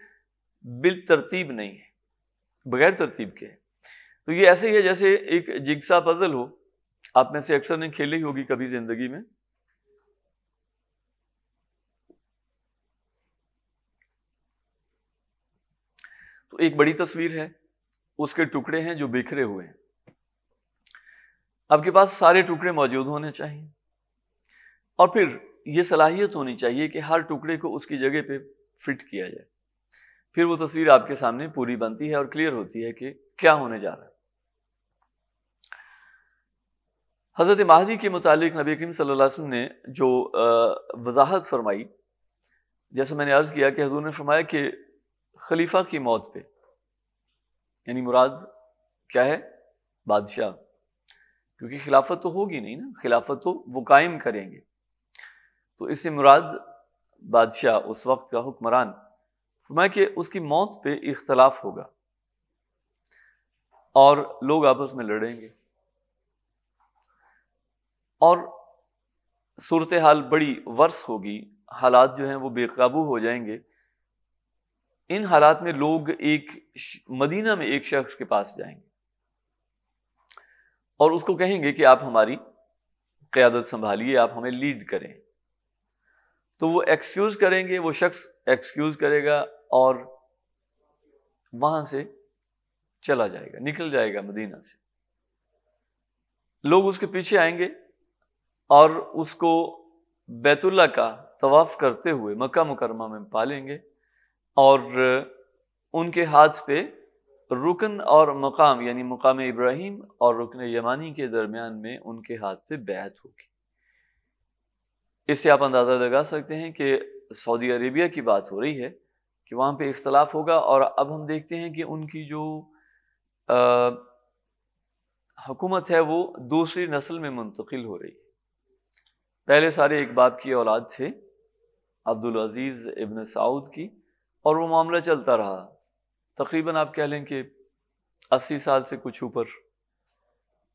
बिल तरतीब नहीं है बगैर तरतीब के तो ये ऐसे ही है जैसे एक जिग्सा पजल हो आप में से अक्सर ने खेली होगी कभी जिंदगी में तो एक बड़ी तस्वीर है उसके टुकड़े हैं जो बिखरे हुए हैं आपके पास सारे टुकड़े मौजूद होने चाहिए और फिर ये सलाहियत होनी चाहिए कि हर टुकड़े को उसकी जगह पे फिट किया जाए फिर वो तस्वीर आपके सामने पूरी बनती है और क्लियर होती है कि क्या होने जा रहा है हज़रत माहदी के मुतालिक नबी करीम सल्लल्लाहु अलैहि वसल्लम ने जो वजाहत फरमाई जैसे मैंने अर्ज़ किया कि हजूर ने फरमाया कि खलीफा की मौत पे यानी मुराद क्या है बादशाह क्योंकि खिलाफत तो होगी नहीं ना खिलाफत तो वो कायम करेंगे तो इससे मुराद बादशाह उस वक्त का हुक्मरान फरमाया कि उसकी मौत पे इख्तलाफ होगा और लोग आपस में लड़ेंगे और सूरत हाल बड़ी वर्ष होगी हालात जो हैं वो बेकाबू हो जाएंगे इन हालात में लोग एक मदीना में एक शख्स के पास जाएंगे और उसको कहेंगे कि आप हमारी क़्यादत संभालिए आप हमें लीड करें तो वो एक्सक्यूज़ करेंगे वो शख्स एक्सक्यूज़ करेगा और वहां से चला जाएगा निकल जाएगा मदीना से लोग उसके पीछे आएंगे और उसको बैतुल्ला का तवाफ़ करते हुए मक्का मुकरमा में पालेंगे और उनके हाथ पे रुकन और मकाम यानी मकाम इब्राहिम और रुकन यमानी के दरमियान में उनके हाथ पे बैत होगी इससे आप अंदाज़ा लगा सकते हैं कि सऊदी अरेबिया की बात हो रही है कि वहाँ पे इख्तलाफ होगा और अब हम देखते हैं कि उनकी जो आ, हुकूमत है वो दूसरी नस्ल में मुंतकिल हो रही है पहले सारे एक बाप की औलाद थे अब्दुल अजीज़ इबन सऊद की और वो मामला चलता रहा तकरीबन आप कह लें कि अस्सी साल से कुछ ऊपर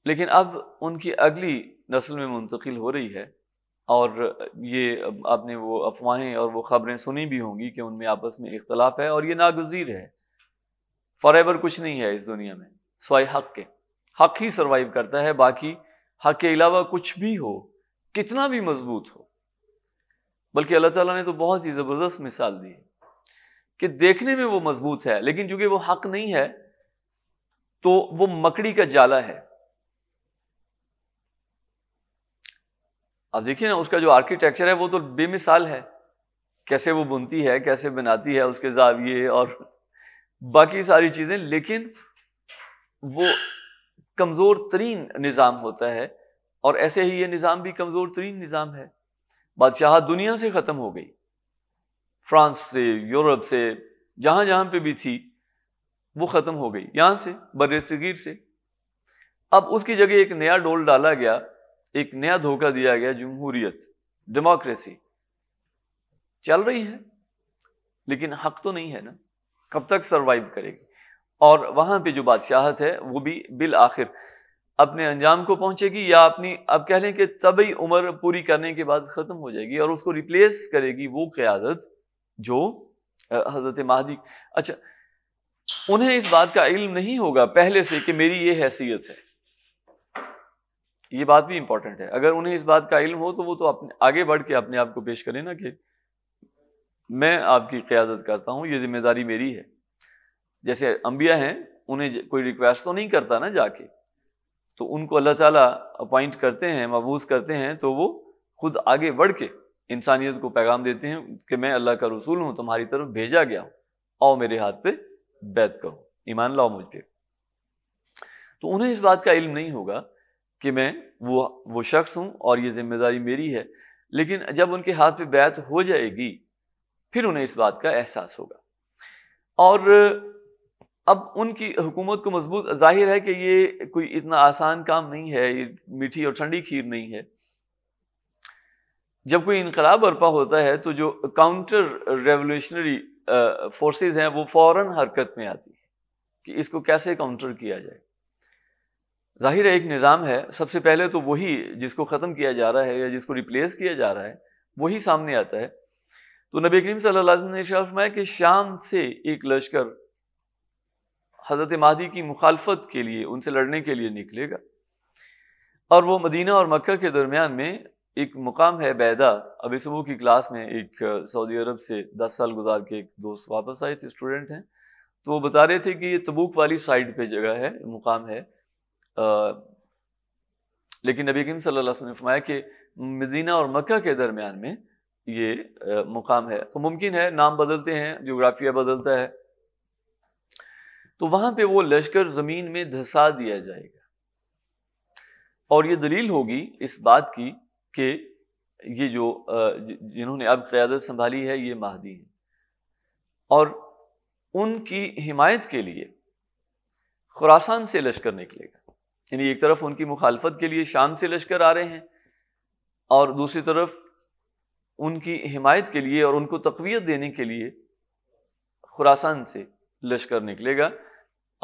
लेकिन अब उनकी अगली नस्ल में मुंतकिल हो रही है और ये आपने वो अफवाहें और वो ख़बरें सुनी भी होंगी कि उनमें आपस में इख्तलाफ है और ये नागजीर है एवर कुछ नहीं है इस दुनिया में स्वाय हक के हक ही सरवाइव करता है बाकी हक के अलावा कुछ भी हो कितना भी मजबूत हो बल्कि अल्लाह ताला ने तो बहुत ही ज़बरदस्त मिसाल दी है कि देखने में वो मजबूत है लेकिन चूंकि वो हक नहीं है तो वो मकड़ी का जाला है अब देखिए ना उसका जो आर्किटेक्चर है वो तो बेमिसाल है कैसे वो बुनती है कैसे बनाती है उसके जाविये और बाकी सारी चीज़ें लेकिन वो कमज़ोर तरीन निज़ाम होता है और ऐसे ही ये निज़ाम भी कमज़ोर तरीन निज़ाम है बादशाह दुनिया से ख़त्म हो गई फ्रांस से यूरोप से जहां जहां पे भी थी वो ख़त्म हो गई यहां से बर सगीर से अब उसकी जगह एक नया डोल डाला गया एक नया धोखा दिया गया जमहूरियत डेमोक्रेसी चल रही है लेकिन हक तो नहीं है ना कब तक सरवाइव करेगी और वहां पे जो बादशाहत है वो भी बिल आखिर अपने अंजाम को पहुंचेगी या अपनी अब कह लें कि तबई उम्र पूरी करने के बाद खत्म हो जाएगी और उसको रिप्लेस करेगी वो क्यादत जो हजरत महदी अच्छा उन्हें इस बात का इल्म नहीं होगा पहले से कि मेरी ये हैसियत है ये बात भी इंपॉर्टेंट है अगर उन्हें इस बात का इल्म हो तो वो तो अपने आगे बढ़ के अपने आप को पेश करें ना कि मैं आपकी क्यादत करता हूँ ये जिम्मेदारी मेरी है जैसे अंबिया हैं उन्हें कोई रिक्वेस्ट तो नहीं करता ना जाके तो उनको अल्लाह ताला अपॉइंट करते हैं मबूस करते हैं तो वो खुद आगे बढ़ के इंसानियत को पैगाम देते हैं कि मैं अल्लाह का रसूल हूँ तुम्हारी तरफ भेजा गया हूँ आओ मेरे हाथ पे बैत करो ईमान लाओ मुझ पर तो उन्हें इस बात का इल्म नहीं होगा कि मैं वो वो शख्स हूँ और ये जिम्मेदारी मेरी है लेकिन जब उनके हाथ पे बैत हो जाएगी फिर उन्हें इस बात का एहसास होगा और अब उनकी हुकूमत को मजबूत जाहिर है कि ये कोई इतना आसान काम नहीं है ये मीठी और ठंडी खीर नहीं है जब कोई इनकलाब बरपा होता है तो जो काउंटर रेवोल्यूशनरी फोर्सेस हैं वो फौरन हरकत में आती है कि इसको कैसे काउंटर किया जाए जाहिर है एक निज़ाम है सबसे पहले तो वही जिसको ख़त्म किया जा रहा है या जिसको रिप्लेस किया जा रहा है वही सामने आता है तो नबी करीम सल्लल्लाहु अलैहि वसल्लम ने कि शाम से एक लश्कर हज़रत मादी की मुखालफत के लिए उनसे लड़ने के लिए निकलेगा और वो मदीना और मक्का के दरमियान में एक मुकाम है बैदा अभी सुबह की क्लास में एक सऊदी अरब से 10 साल गुजार के एक दोस्त वापस आए थे स्टूडेंट हैं तो वो बता रहे थे कि ये तबूक वाली साइड पे जगह है मुकाम है आ, लेकिन नबी करीम सल्लल्लाहु अलैहि वसल्लम ने फरमाया कि मदीना और मक्का के दरमियान में ये आ, मुकाम है तो मुमकिन है नाम बदलते हैं जोग्राफिया बदलता है तो वहां पर वो लश्कर ज़मीन में धसा दिया जाएगा और ये दलील होगी इस बात की कि ये जो जिन्होंने अब क़्यादत संभाली है ये महदी हैं और उनकी हिमायत के लिए खुरासान से लश्कर निकलेगा यानी एक तरफ उनकी मुखालफत के लिए शाम से लश्कर आ रहे हैं और दूसरी तरफ उनकी हिमायत के लिए और उनको तकवीत देने के लिए खुरासान से लश्कर निकलेगा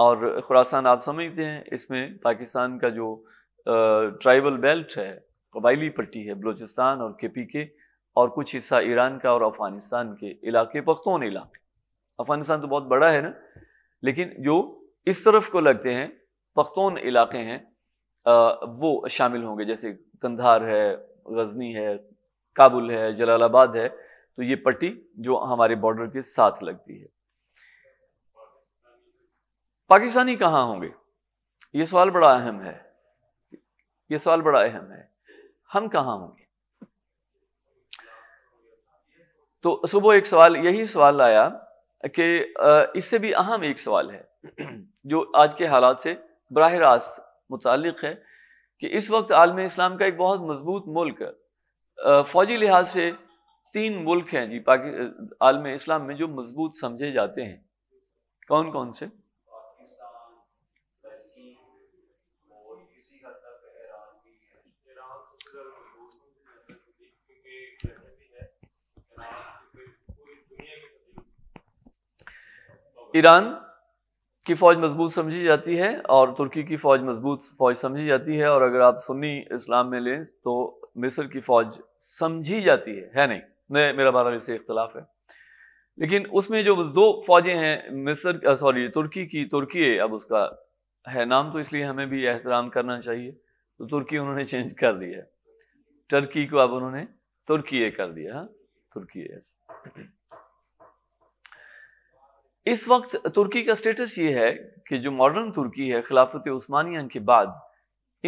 और खुरासान आप समझते हैं इसमें पाकिस्तान का जो ट्राइबल बेल्ट है कबाइली पट्टी है बलूचिस्तान और केपी के और कुछ हिस्सा ईरान का और अफगानिस्तान के इलाके पख्तून इलाके अफगानिस्तान तो बहुत बड़ा है ना लेकिन जो इस तरफ को लगते हैं पख्तून इलाके हैं वो शामिल होंगे जैसे कंधार है गजनी है काबुल है जलालाबाद है तो ये पट्टी जो हमारे बॉर्डर के साथ लगती है पाकिस्तानी कहाँ होंगे ये सवाल बड़ा अहम है ये सवाल बड़ा अहम है हम कहाँ होंगे तो सुबह एक सवाल यही सवाल आया कि इससे भी अहम एक सवाल है जो आज के हालात से बरह रास्त मुतल है कि इस वक्त आलम इस्लाम का एक बहुत मजबूत मुल्क फौजी लिहाज से तीन मुल्क हैं जी पाकि आलम इस्लाम में जो मजबूत समझे जाते हैं कौन कौन से ईरान की फौज मजबूत समझी जाती है और तुर्की की फौज मजबूत फौज समझी जाती है और अगर आप सुन्नी इस्लाम में लें तो मिस्र की फौज समझी जाती है है नहीं मैं मेरा बहरहाल से इख्तलाफ है लेकिन उसमें जो दो फौजें हैं मिस्र सॉरी तुर्की की तुर्की अब उसका है नाम तो इसलिए हमें भी एहतराम करना चाहिए तो तुर्की उन्होंने चेंज कर दिया टर्की को अब उन्होंने तुर्की कर दिया हाँ तुर्की ऐसे इस वक्त तुर्की का स्टेटस ये है कि जो मॉडर्न तुर्की है खिलाफत उस्मानिया के बाद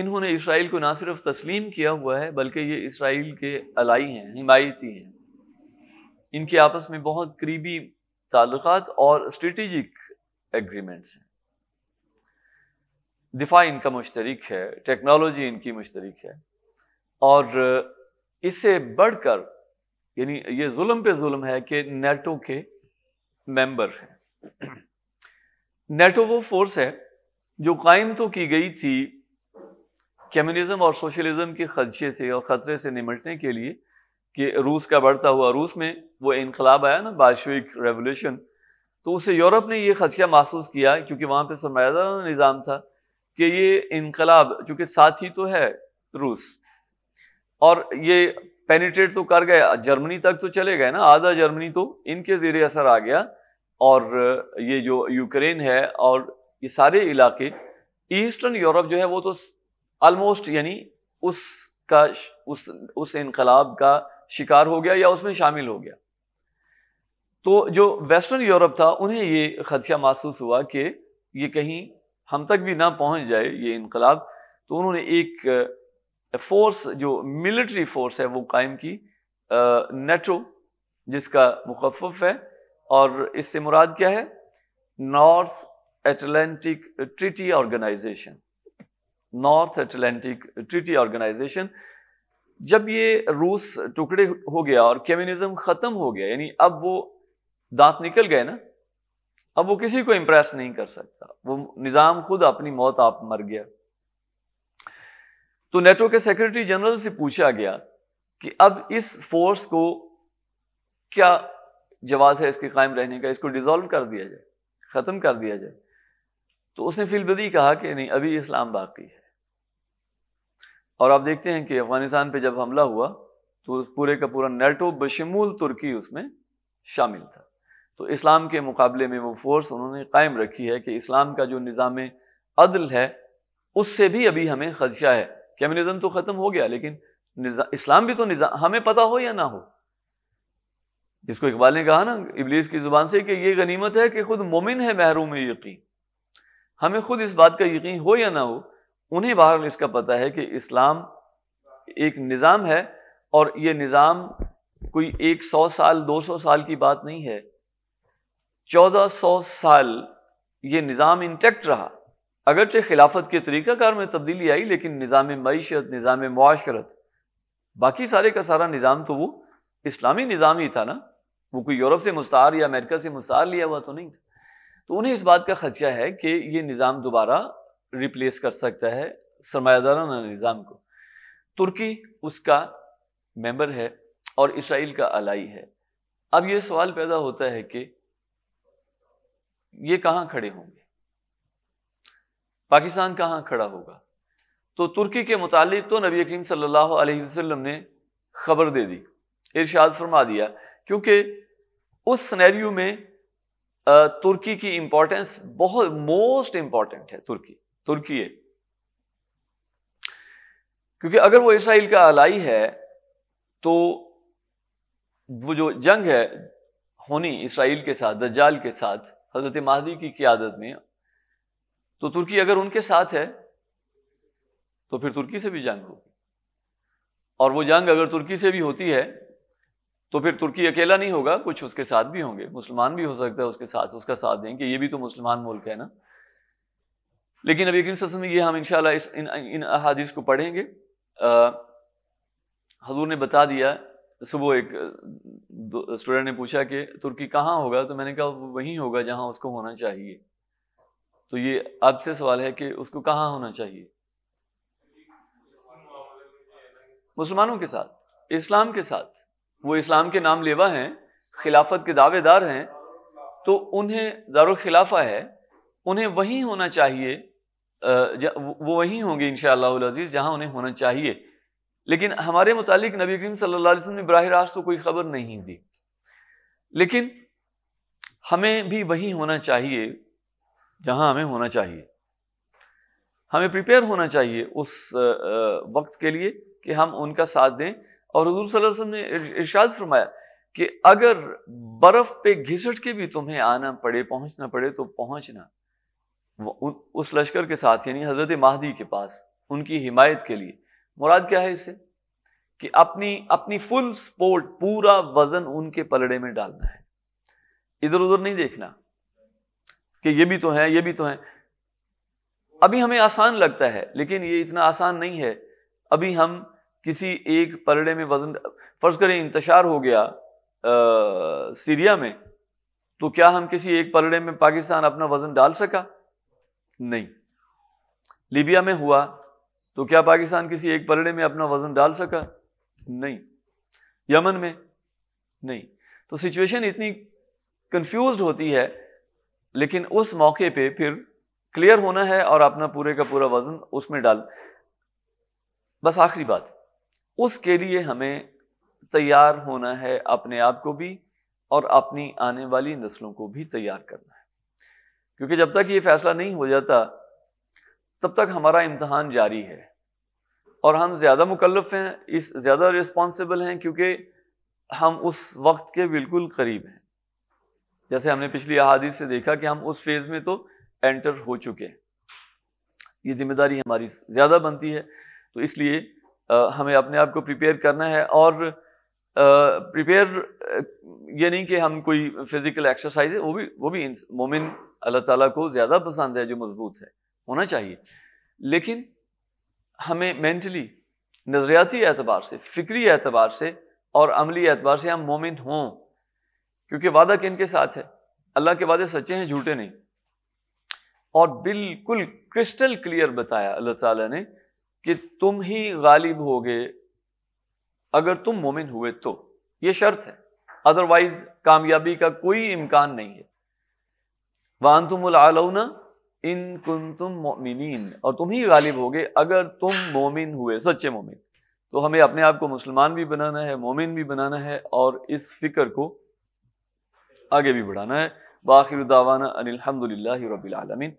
इन्होंने इसराइल को ना सिर्फ तस्लीम किया हुआ है बल्कि ये इसराइल के अलाई हैं हिमायती हैं इनके आपस में बहुत करीबी ताल्लुक और स्ट्रेटिजिक एग्रीमेंट्स हैं दिफा इनका मुश्तरक है टेक्नोलॉजी इनकी मुश्तरक है और इससे बढ़कर यानी ये जुल्म पे जुल्म है कि नेटो के मेंबर हैं नेटो वो फोर्स है जो कायम तो की गई थी कम्युनिज्म और सोशलिज्म के खदशे से और ख़तरे से निमटने के लिए कि रूस का बढ़ता हुआ रूस में वो इनकलाब आया ना बाशविक रेवोल्यूशन तो उसे यूरोप ने ये खदशा महसूस किया क्योंकि वहाँ पर सरमायादार निज़ाम था कि ये इनकलाब चूँकि साथ ही तो है रूस और ये पेनिट्रेट तो कर गया जर्मनी तक तो चले गए ना आधा जर्मनी तो इनके जेर असर आ गया और ये जो यूक्रेन है और ये सारे इलाके ईस्टर्न यूरोप जो है वो तो ऑलमोस्ट यानी उसका उस उस इनकलाब का शिकार हो गया या उसमें शामिल हो गया तो जो वेस्टर्न यूरोप था उन्हें ये खदशा महसूस हुआ कि ये कहीं हम तक भी ना पहुंच जाए ये इनकलाब तो उन्होंने एक फोर्स जो मिलिट्री फोर्स है वो कायम की नेटो जिसका मुखफ है और इससे मुराद क्या है North Atlantic treaty organization North Atlantic treaty organization जब ये रूस टुकड़े हो गया और कम्युनिज्म खत्म हो गया यानी अब वो दांत निकल गए ना अब वो किसी को इंप्रेस नहीं कर सकता वो निज़ाम खुद अपनी मौत आप मर गया तो नेटो के सेक्रेटरी जनरल से पूछा गया कि अब इस फोर्स को क्या जवाब है इसके कायम रहने का इसको डिज़ोल्व कर दिया जाए ख़त्म कर दिया जाए तो उसने फिलबदी कहा कि नहीं अभी इस्लाम बाकी है और आप देखते हैं कि अफगानिस्तान पे जब हमला हुआ तो पूरे का पूरा नेटो बशमूल तुर्की उसमें शामिल था तो इस्लाम के मुकाबले में वो फोर्स उन्होंने कायम रखी है कि इस्लाम का जो निज़ाम अदल है उससे भी अभी हमें खदशा है कम्युनिज्म तो ख़त्म हो गया लेकिन इस्लाम भी तो निज़ाम हमें पता हो या ना हो जिसको इकबाल ने कहा ना इबलीस की ज़ुबान से कि ये गनीमत है कि खुद मोमिन है महरूम यकीन हमें खुद इस बात का यकीन हो या ना हो उन्हें बाहर इसका पता है कि इस्लाम एक निज़ाम है और ये निज़ाम कोई एक सौ साल दो सौ साल की बात नहीं है चौदह सौ साल ये निज़ाम इंटेक्ट रहा अगरचे खिलाफत के तरीक़ाकार में तब्दीली आई लेकिन निज़ाम मीशत निज़ाम माशरत बाकी सारे का सारा निज़ाम तो वो इस्लामी निज़ाम ही था ना वो कोई यूरोप से मुस्तार या अमेरिका से मुस्तार लिया हुआ तो नहीं था तो उन्हें इस बात का खदशा है कि ये निज़ाम दोबारा रिप्लेस कर सकता है सरमादारा निज़ाम को तुर्की उसका मेंबर है और इसराइल का अलाई है अब ये सवाल पैदा होता है कि ये कहाँ खड़े होंगे पाकिस्तान कहाँ खड़ा होगा तो तुर्की के मुतालिक तो नबी करीम सल्लल्लाहु अलैहि वसल्लम ने खबर दे दी इरशाद फरमा दिया क्योंकि उस सिनेरियो में तुर्की की इंपॉर्टेंस बहुत मोस्ट इंपॉर्टेंट है तुर्की तुर्की है क्योंकि अगर वो इसराइल का अलाई है तो वो जो जंग है होनी इसराइल के साथ दज्जाल के साथ हजरत महदी की क्यादत में तो तुर्की अगर उनके साथ है तो फिर तुर्की से भी जंग होगी और वो जंग अगर तुर्की से भी होती है तो फिर तुर्की अकेला नहीं होगा कुछ उसके साथ भी होंगे मुसलमान भी हो सकता है उसके साथ उसका साथ देंगे ये भी तो मुसलमान मुल्क है ना लेकिन अभी करीम सस्म ये हम इंशाल्लाह इस इन इन अहादीस को पढ़ेंगे हजूर ने बता दिया सुबह एक स्टूडेंट ने पूछा कि तुर्की कहाँ होगा तो मैंने कहा वहीं होगा जहाँ उसको होना चाहिए तो ये अब से सवाल है कि उसको कहाँ होना चाहिए मुसलमानों के साथ इस्लाम के साथ वो इस्लाम के नाम लेवा हैं खिलाफत के दावेदार हैं तो उन्हें दारखिलाफा है उन्हें वहीं होना चाहिए वो वहीं होंगे इन शजीज़ जहाँ उन्हें होना चाहिए लेकिन हमारे मुतालिक नबी करीम सल्लल्लाहु अलैहि वसल्लम ने बरह रास्त को कोई ख़बर नहीं दी लेकिन हमें भी वहीं होना चाहिए जहाँ हमें होना चाहिए हमें प्रिपेयर होना चाहिए उस वक्त के लिए कि हम उनका साथ दें और हजूर सल्लम ने इर्शाद फरमाया कि अगर बर्फ पे घिसट के भी तुम्हें आना पड़े पहुंचना पड़े तो पहुंचना उस लश्कर के साथ यानी हजरत महदी के पास उनकी हिमायत के लिए मुराद क्या है इससे कि अपनी अपनी फुल सपोर्ट पूरा वजन उनके पलड़े में डालना है इधर उधर नहीं देखना कि ये भी तो है ये भी तो है अभी हमें आसान लगता है लेकिन ये इतना आसान नहीं है अभी हम किसी एक परड़े में वजन फर्ज करें इंतशार हो गया आ, सीरिया में तो क्या हम किसी एक परड़े में पाकिस्तान अपना वजन डाल सका नहीं लीबिया में हुआ तो क्या पाकिस्तान किसी एक परड़े में अपना वजन डाल सका नहीं यमन में नहीं तो सिचुएशन इतनी कंफ्यूज होती है लेकिन उस मौके पे फिर क्लियर होना है और अपना पूरे का पूरा वजन उसमें डाल बस आखिरी बात उसके लिए हमें तैयार होना है अपने आप को भी और अपनी आने वाली नस्लों को भी तैयार करना है क्योंकि जब तक ये फैसला नहीं हो जाता तब तक हमारा इम्तहान जारी है और हम ज़्यादा मुकलफ हैं इस ज़्यादा रिस्पॉन्सिबल हैं क्योंकि हम उस वक्त के बिल्कुल करीब हैं जैसे हमने पिछली अहादी से देखा कि हम उस फेज़ में तो एंटर हो चुके हैं ये जिम्मेदारी हमारी ज़्यादा बनती है तो इसलिए हमें अपने आप को प्रिपेयर करना है और प्रिपेयर ये नहीं कि हम कोई फिजिकल एक्सरसाइज है वो भी वो भी मोमिन अल्लाह ताला को ज़्यादा पसंद है जो मजबूत है होना चाहिए लेकिन हमें मेंटली नज़रियाती एतबार से फ़िक्री एतबार से और अमली एतबार से हम मोमिन हों क्योंकि वादा किन के साथ है अल्लाह के वादे सच्चे हैं झूठे नहीं और बिल्कुल क्रिस्टल क्लियर बताया अल्लाह ताला ने कि तुम ही गालिब हो गए अगर तुम मोमिन हुए तो ये शर्त है अदरवाइज कामयाबी का कोई इम्कान नहीं है वान तुमना इन कुन तुम मोमिन और तुम ही गालिब हो गए अगर तुम मोमिन हुए सच्चे मोमिन तो हमें अपने आप को मुसलमान भी बनाना है मोमिन भी बनाना है और इस फिक्र को आगे भी बढ़ाना है बाखिर दावाना अनिलहमदिल्ला